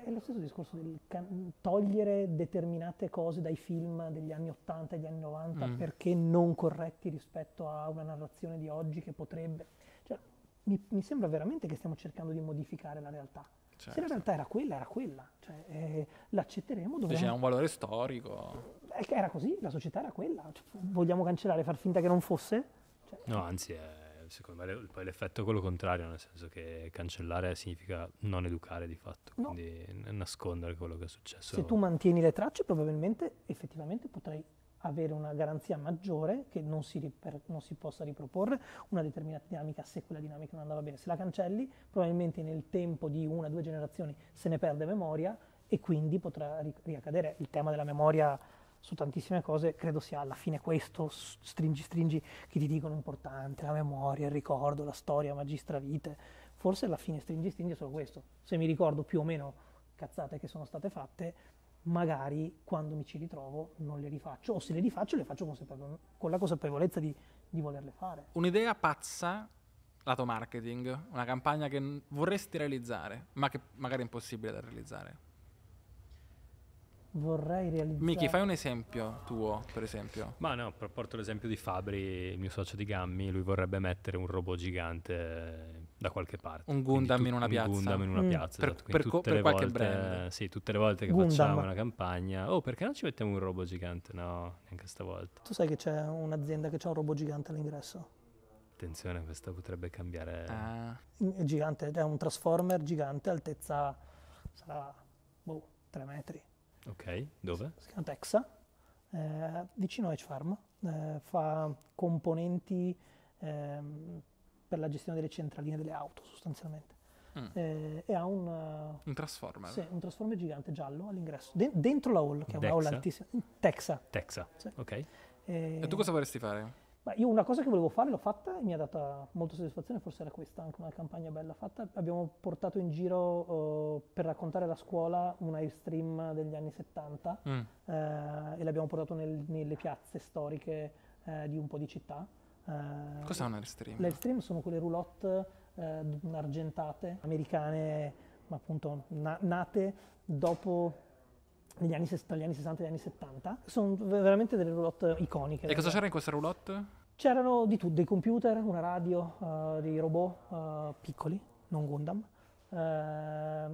è lo stesso discorso del can- togliere determinate cose dai film degli anni 80 e degli anni 90 mm. perché non corretti rispetto a una narrazione di oggi che potrebbe... Cioè, mi, mi sembra veramente che stiamo cercando di modificare la realtà. Certo. Se la certo. realtà era quella, era quella. Cioè, eh, l'accetteremo dove. C'era un valore storico. Eh, era così, la società era quella. Cioè, vogliamo cancellare, far finta che non fosse? Cioè, no, anzi, è secondo me poi l'effetto è quello contrario, nel senso che cancellare significa non educare di fatto, no. quindi nascondere quello che è successo. Se tu mantieni le tracce probabilmente effettivamente potrai avere una garanzia maggiore che non si, riper- non si, possa riproporre una determinata dinamica se quella dinamica non andava bene. Se la cancelli, probabilmente nel tempo di una o due generazioni se ne perde memoria e quindi potrà ri- riaccadere. Il tema della memoria su tantissime cose, credo sia alla fine questo, stringi stringi, che ti dicono importante, la memoria, il ricordo, la storia, magistra vite, forse alla fine stringi stringi è solo questo, se mi ricordo più o meno cazzate che sono state fatte, magari quando mi ci ritrovo non le rifaccio, o se le rifaccio le faccio con, con la consapevolezza di, di volerle fare. Un'idea pazza lato marketing, una campagna che vorresti realizzare, ma che magari è impossibile da realizzare? vorrei realizzare. Miki, fai un esempio tuo, per esempio. Ma no, porto l'esempio di Fabri, il mio socio di Gammi, lui vorrebbe mettere un robot gigante da qualche parte. Un Gundam tu- in una piazza. Un Gundam in una mm. piazza, per, esatto. per, co- per qualche volte, brand. Sì, tutte le volte che Gundam. facciamo una campagna, oh perché non ci mettiamo un robot gigante? No, neanche stavolta. Tu sai che c'è un'azienda che ha un robot gigante all'ingresso? Attenzione, questa potrebbe cambiare. Ah. È gigante, è un transformer gigante, altezza sarà boh, 3 metri Ok, dove? Si chiama Texa, eh, vicino a Edge Farm, eh, fa componenti ehm, per la gestione delle centraline delle auto sostanzialmente. Mm. Eh, e ha un, uh, un transformer. Sì, un transformer gigante giallo all'ingresso, de- dentro la hall, che è una Dexa. hall altissima. Texa. Texa, sì. ok. Eh, e tu cosa vorresti fare? Ma io una cosa che volevo fare l'ho fatta e mi ha dato molta soddisfazione, forse era questa anche una campagna bella fatta. Abbiamo portato in giro uh, per raccontare la scuola un live stream degli anni 70 mm. uh, e l'abbiamo portato nel, nelle piazze storiche uh, di un po' di città. Cos'è un live stream? Live stream sono quelle roulotte argentate americane, ma appunto na- nate dopo negli anni, dagli anni 60 agli anni 70. Sono veramente delle roulotte iconiche. E cosa c'era in queste roulotte? C'erano di tutto, dei computer, una radio, uh, dei robot uh, piccoli, non Gundam, uh,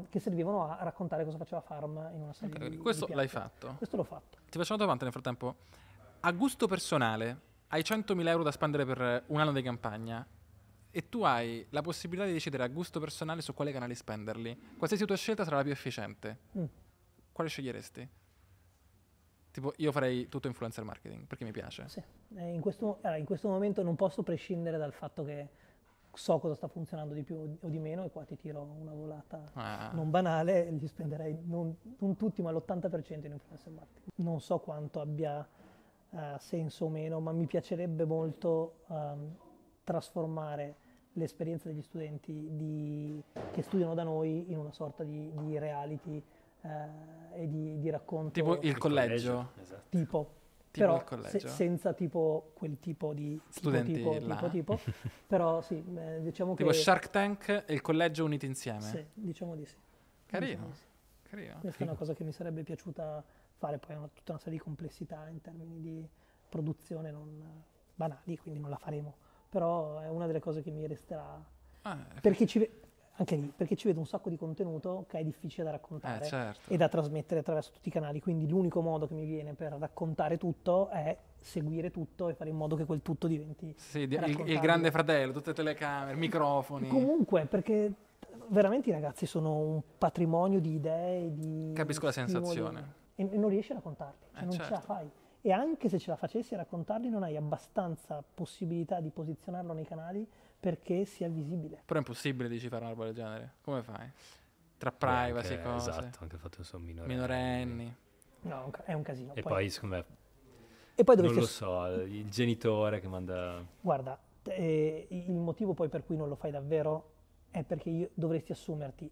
che servivano a raccontare cosa faceva Farm in una serie okay, di, Questo di l'hai fatto? Questo l'ho fatto. Ti faccio una domanda nel frattempo. A gusto personale, hai 100.000 euro da spendere per un anno di campagna e tu hai la possibilità di decidere a gusto personale su quale canale spenderli. Qualsiasi tua scelta sarà la più efficiente. Mm quale sceglieresti? Tipo, io farei tutto influencer marketing perché mi piace. Sì. Eh, in, questo, allora, in questo momento non posso prescindere dal fatto che so cosa sta funzionando di più o di meno e qua ti tiro una volata ah. non banale, gli spenderei non, non tutti ma l'80% in influencer marketing. Non so quanto abbia uh, senso o meno, ma mi piacerebbe molto um, trasformare l'esperienza degli studenti di, che studiano da noi in una sorta di, di reality eh, e di, di, racconto. Tipo il, collegio. Esatto. Tipo. tipo. però se, senza tipo quel tipo di studenti tipo, tipo, tipo, tipo però sì eh, diciamo tipo che tipo Shark Tank e il collegio uniti insieme sì diciamo di sì carino diciamo di sì. Carino. Questa è una cosa che mi sarebbe piaciuta fare, poi è una, tutta una serie di complessità in termini di produzione non banali, quindi non la faremo, però è una delle cose che mi resterà. Ah, perché ci, anche lì, perché ci vedo un sacco di contenuto che è difficile da raccontare eh, certo. e da trasmettere attraverso tutti i canali, quindi l'unico modo che mi viene per raccontare tutto è seguire tutto e fare in modo che quel tutto diventi Sì, il, il grande fratello, tutte le telecamere, microfoni. Comunque, perché veramente i ragazzi sono un patrimonio di idee, di Capisco la sensazione. E non riesci a raccontarli, cioè eh, non certo. ce la certo. fai. E anche se ce la facessi a raccontarli non hai abbastanza possibilità di posizionarlo nei canali perché sia visibile. Però è impossibile, dici, fare una roba del genere. Come fai? Tra privacy e cose. Esatto, anche il fatto che sono minorenni. minorenni. No, è un casino. E poi, poi secondo me... E poi dovresti... Non lo so, il genitore che manda... Guarda, eh, il motivo poi per cui non lo fai davvero è perché dovresti assumerti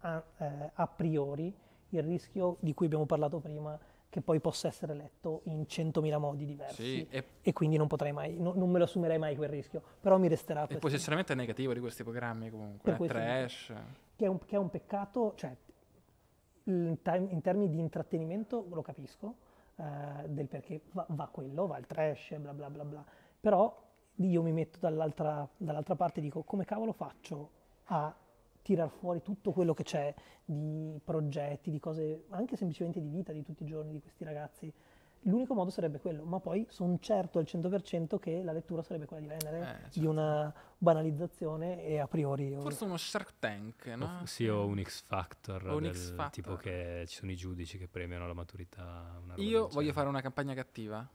a, eh, a priori il rischio di cui abbiamo parlato prima che poi possa essere letto in centomila modi diversi sì, e, e, quindi non potrei mai, no, non me lo assumerei mai quel rischio, però mi resterà... Il posizionamento è negativo di questi programmi comunque, per eh, trash. Che è, un, che è un peccato, cioè in, time, in, termini di intrattenimento lo capisco, eh, del perché va, va, quello, va il trash, bla bla bla bla, però io mi metto dall'altra, dall'altra parte e dico come cavolo faccio a tirar fuori tutto quello che c'è di progetti, di cose, anche semplicemente di vita di tutti i giorni di questi ragazzi. L'unico modo sarebbe quello, ma poi sono certo al 100% che la lettura sarebbe quella di Venere, eh, certo. di una banalizzazione e a priori... Forse uno Shark Tank, no? O, sì, o un X Factor, un X Factor. tipo che ci sono i giudici che premiano la maturità. Io voglio fare una campagna cattiva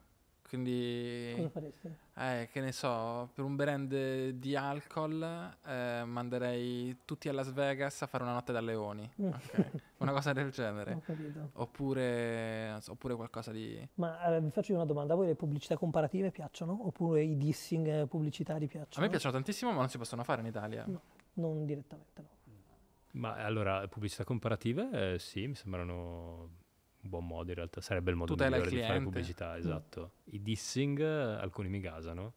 quindi... Cosa faresti? Eh, che ne so, per un brand di alcol eh, manderei tutti a Las Vegas a fare una notte da leoni. Mm. Okay. una cosa del genere. Ho Oppure, oppure, qualcosa di... Ma eh, vi faccio una domanda, a voi le pubblicità comparative piacciono? Oppure i dissing pubblicitari piacciono? A me piacciono tantissimo, ma non si possono fare in Italia. No, non direttamente no. Ma allora, pubblicità comparative, eh, sì, mi sembrano buon modo in realtà, sarebbe il modo Tutela migliore di fare pubblicità, mm. esatto. Mm. I dissing alcuni mi gasano,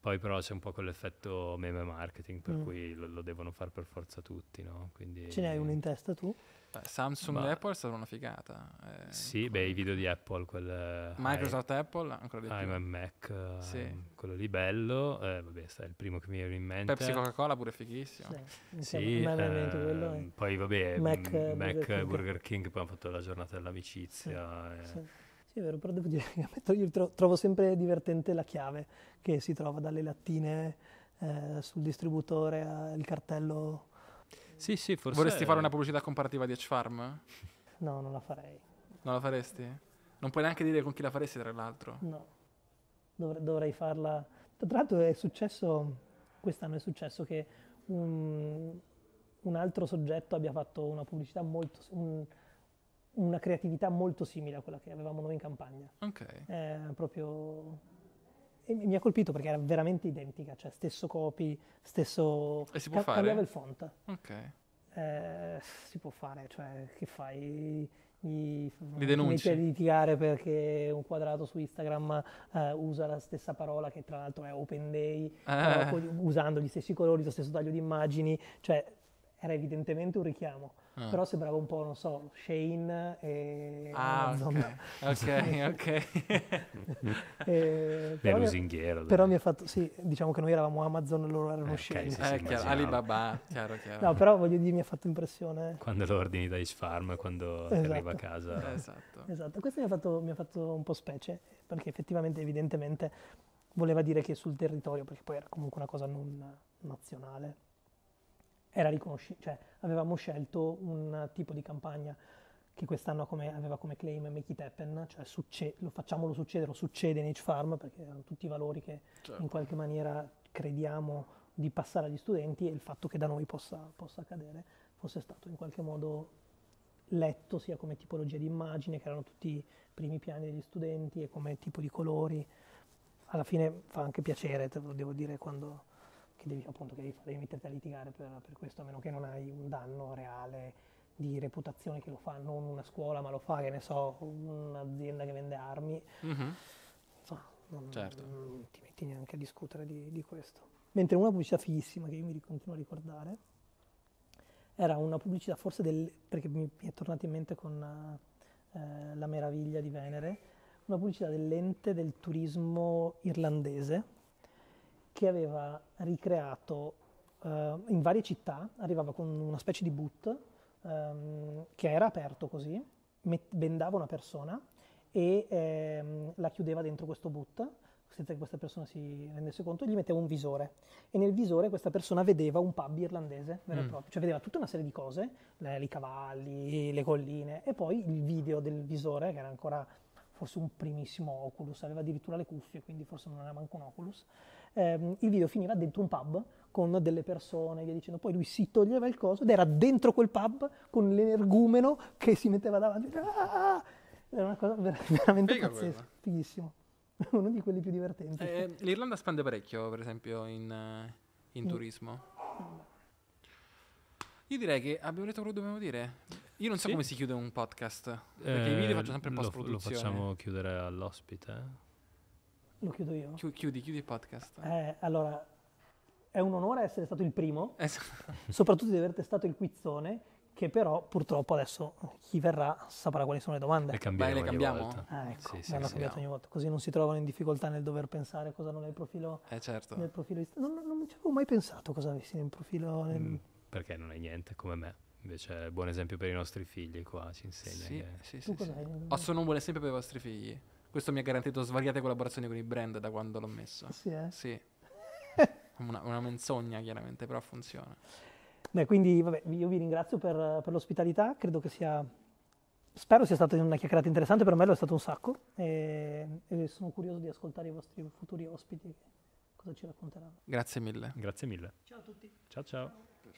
poi però c'è un po' quell'effetto meme marketing per mm. cui lo, lo, devono fare per forza tutti, no? Quindi, Ce n'hai uno in testa tu? Samsung Ma... e Apple è stata una figata. Eh, sì, ancora... beh, i video di Apple, quel, eh, Microsoft I... Apple, ancora di più. I'm Mac, eh, sì. um, quello lì bello, eh, vabbè, sta, è il primo che mi viene in mente. Pepsi Coca-Cola pure fighissimo. Sì, sì eh, poi vabbè, mm, Mac, Mac Burger, Burger, King. poi hanno fatto la giornata dell'amicizia. Sì, e... Eh. sì, è vero, però devo dire che io trovo sempre divertente la chiave che si trova dalle lattine sul distributore, al cartello sì, sì, forse. Vorresti fare una pubblicità comparativa di Edge farm No, non la farei. Non la faresti? Non puoi neanche dire con chi la faresti, tra l'altro. No, Dovre- dovrei farla. Tra l'altro è successo, quest'anno è successo che un, un altro soggetto abbia fatto una pubblicità molto, un, una creatività molto simile a quella che avevamo noi in campagna. Ok. È eh, proprio e mi ha colpito perché era veramente identica, cioè stesso copy, stesso... E si può Ca- fare? Cambiava il font. Ok. Eh, si può fare, cioè che fai? Gli, Li denunci? Metti a litigare perché un quadrato su Instagram eh, usa la stessa parola che tra l'altro è Open Day, ah. eh. usando gli stessi colori, lo stesso taglio di immagini, cioè era evidentemente un richiamo. Ah. Però sembrava un po', non so, Shane e ah, Amazon. Ok, ok. e, Beh, lusinghiero. Però, mi ha fatto, sì, diciamo che noi eravamo Amazon e loro erano eh, Shane. Okay, eh, chiaro, Alibaba, chiaro, chiaro. No, però voglio dire, mi ha fatto impressione. Quando lo ordini da Farm, quando esatto. arriva a casa. esatto. esatto. questo mi ha, fatto, mi ha fatto un po' specie, perché effettivamente, evidentemente, voleva dire che sul territorio, perché poi era comunque una cosa non nazionale, era riconosciuto, cioè avevamo scelto un tipo di campagna che quest'anno come, aveva come claim Make It Happen, cioè succe- lo facciamolo succedere o succede in H-Farm, perché erano tutti i valori che certo. in qualche maniera crediamo di passare agli studenti e il fatto che da noi possa, possa accadere fosse stato in qualche modo letto sia come tipologia di immagine, che erano tutti i primi piani degli studenti e come tipo di colori. Alla fine fa anche piacere, te lo devo dire, quando che devi, appunto, che devi, devi metterti a litigare per, per, questo, a meno che non hai un danno reale di reputazione che lo fa non una scuola, ma lo fa, che ne so, un'azienda che vende armi. Mm-hmm. non, certo. non, ti metti neanche a discutere di, di questo. Mentre una pubblicità fighissima che io mi continuo a ricordare era una pubblicità forse del, perché mi è tornata in mente con eh, La meraviglia di Venere, una pubblicità dell'ente del turismo irlandese che aveva ricreato uh, in varie città, arrivava con una specie di boot um, che era aperto così, met- bendava una persona e ehm, la chiudeva dentro questo boot senza che questa persona si rendesse conto, gli metteva un visore e nel visore questa persona vedeva un pub irlandese vero e mm. proprio, cioè vedeva tutta una serie di cose, le, i cavalli, le colline e poi il video del visore che era ancora forse un primissimo Oculus, aveva addirittura le cuffie quindi forse non era manco un Oculus, ehm, il video finiva dentro un pub con delle persone e via dicendo. Poi lui si toglieva il coso ed era dentro quel pub con l'energumeno che si metteva davanti. Ah! ah, ah. Era una cosa ver- veramente Figa pazzesca, fighissimo. Uno di quelli più divertenti. Eh, L'Irlanda spende parecchio, per esempio, eh, in, in turismo. Io direi che abbiamo detto quello che dobbiamo dire. Io non so sì. come si chiude un podcast, perché eh, i video faccio sempre post-produzione. Lo, lo facciamo chiudere all'ospite. Lo chiudo io. Chi- chiudi, chiudi il podcast. Eh, allora, è un onore essere stato il primo, esatto. soprattutto di aver testato il quizzone, che però purtroppo adesso chi verrà saprà quali sono le domande. Le cambiamo. Beh, le cambiamo. Ah, ecco, sì, sì, sì, cambiato ogni volta, così non si trovano in difficoltà nel dover pensare cosa non è il profilo. Eh certo. Nel profilo ist- non, non, non, ci avevo mai pensato cosa avessi nel profilo. Mm, nel... Mm, perché non hai niente come me. Invece è buon esempio per i nostri figli qua, ci insegna. Sì, che... sì, tu sì. Ho sono un buon esempio per i vostri figli. Questo mi ha garantito svariate collaborazioni con i brand da quando l'ho messo. Sì, eh? Sì. una, una, menzogna chiaramente, però funziona. Beh, quindi vabbè, io vi ringrazio per, per l'ospitalità, credo che sia spero sia stata una chiacchierata interessante, per me lo è stato un sacco e, e, sono curioso di ascoltare i vostri futuri ospiti, cosa ci racconteranno. Grazie mille. Grazie mille. Ciao a tutti. Ciao ciao. ciao.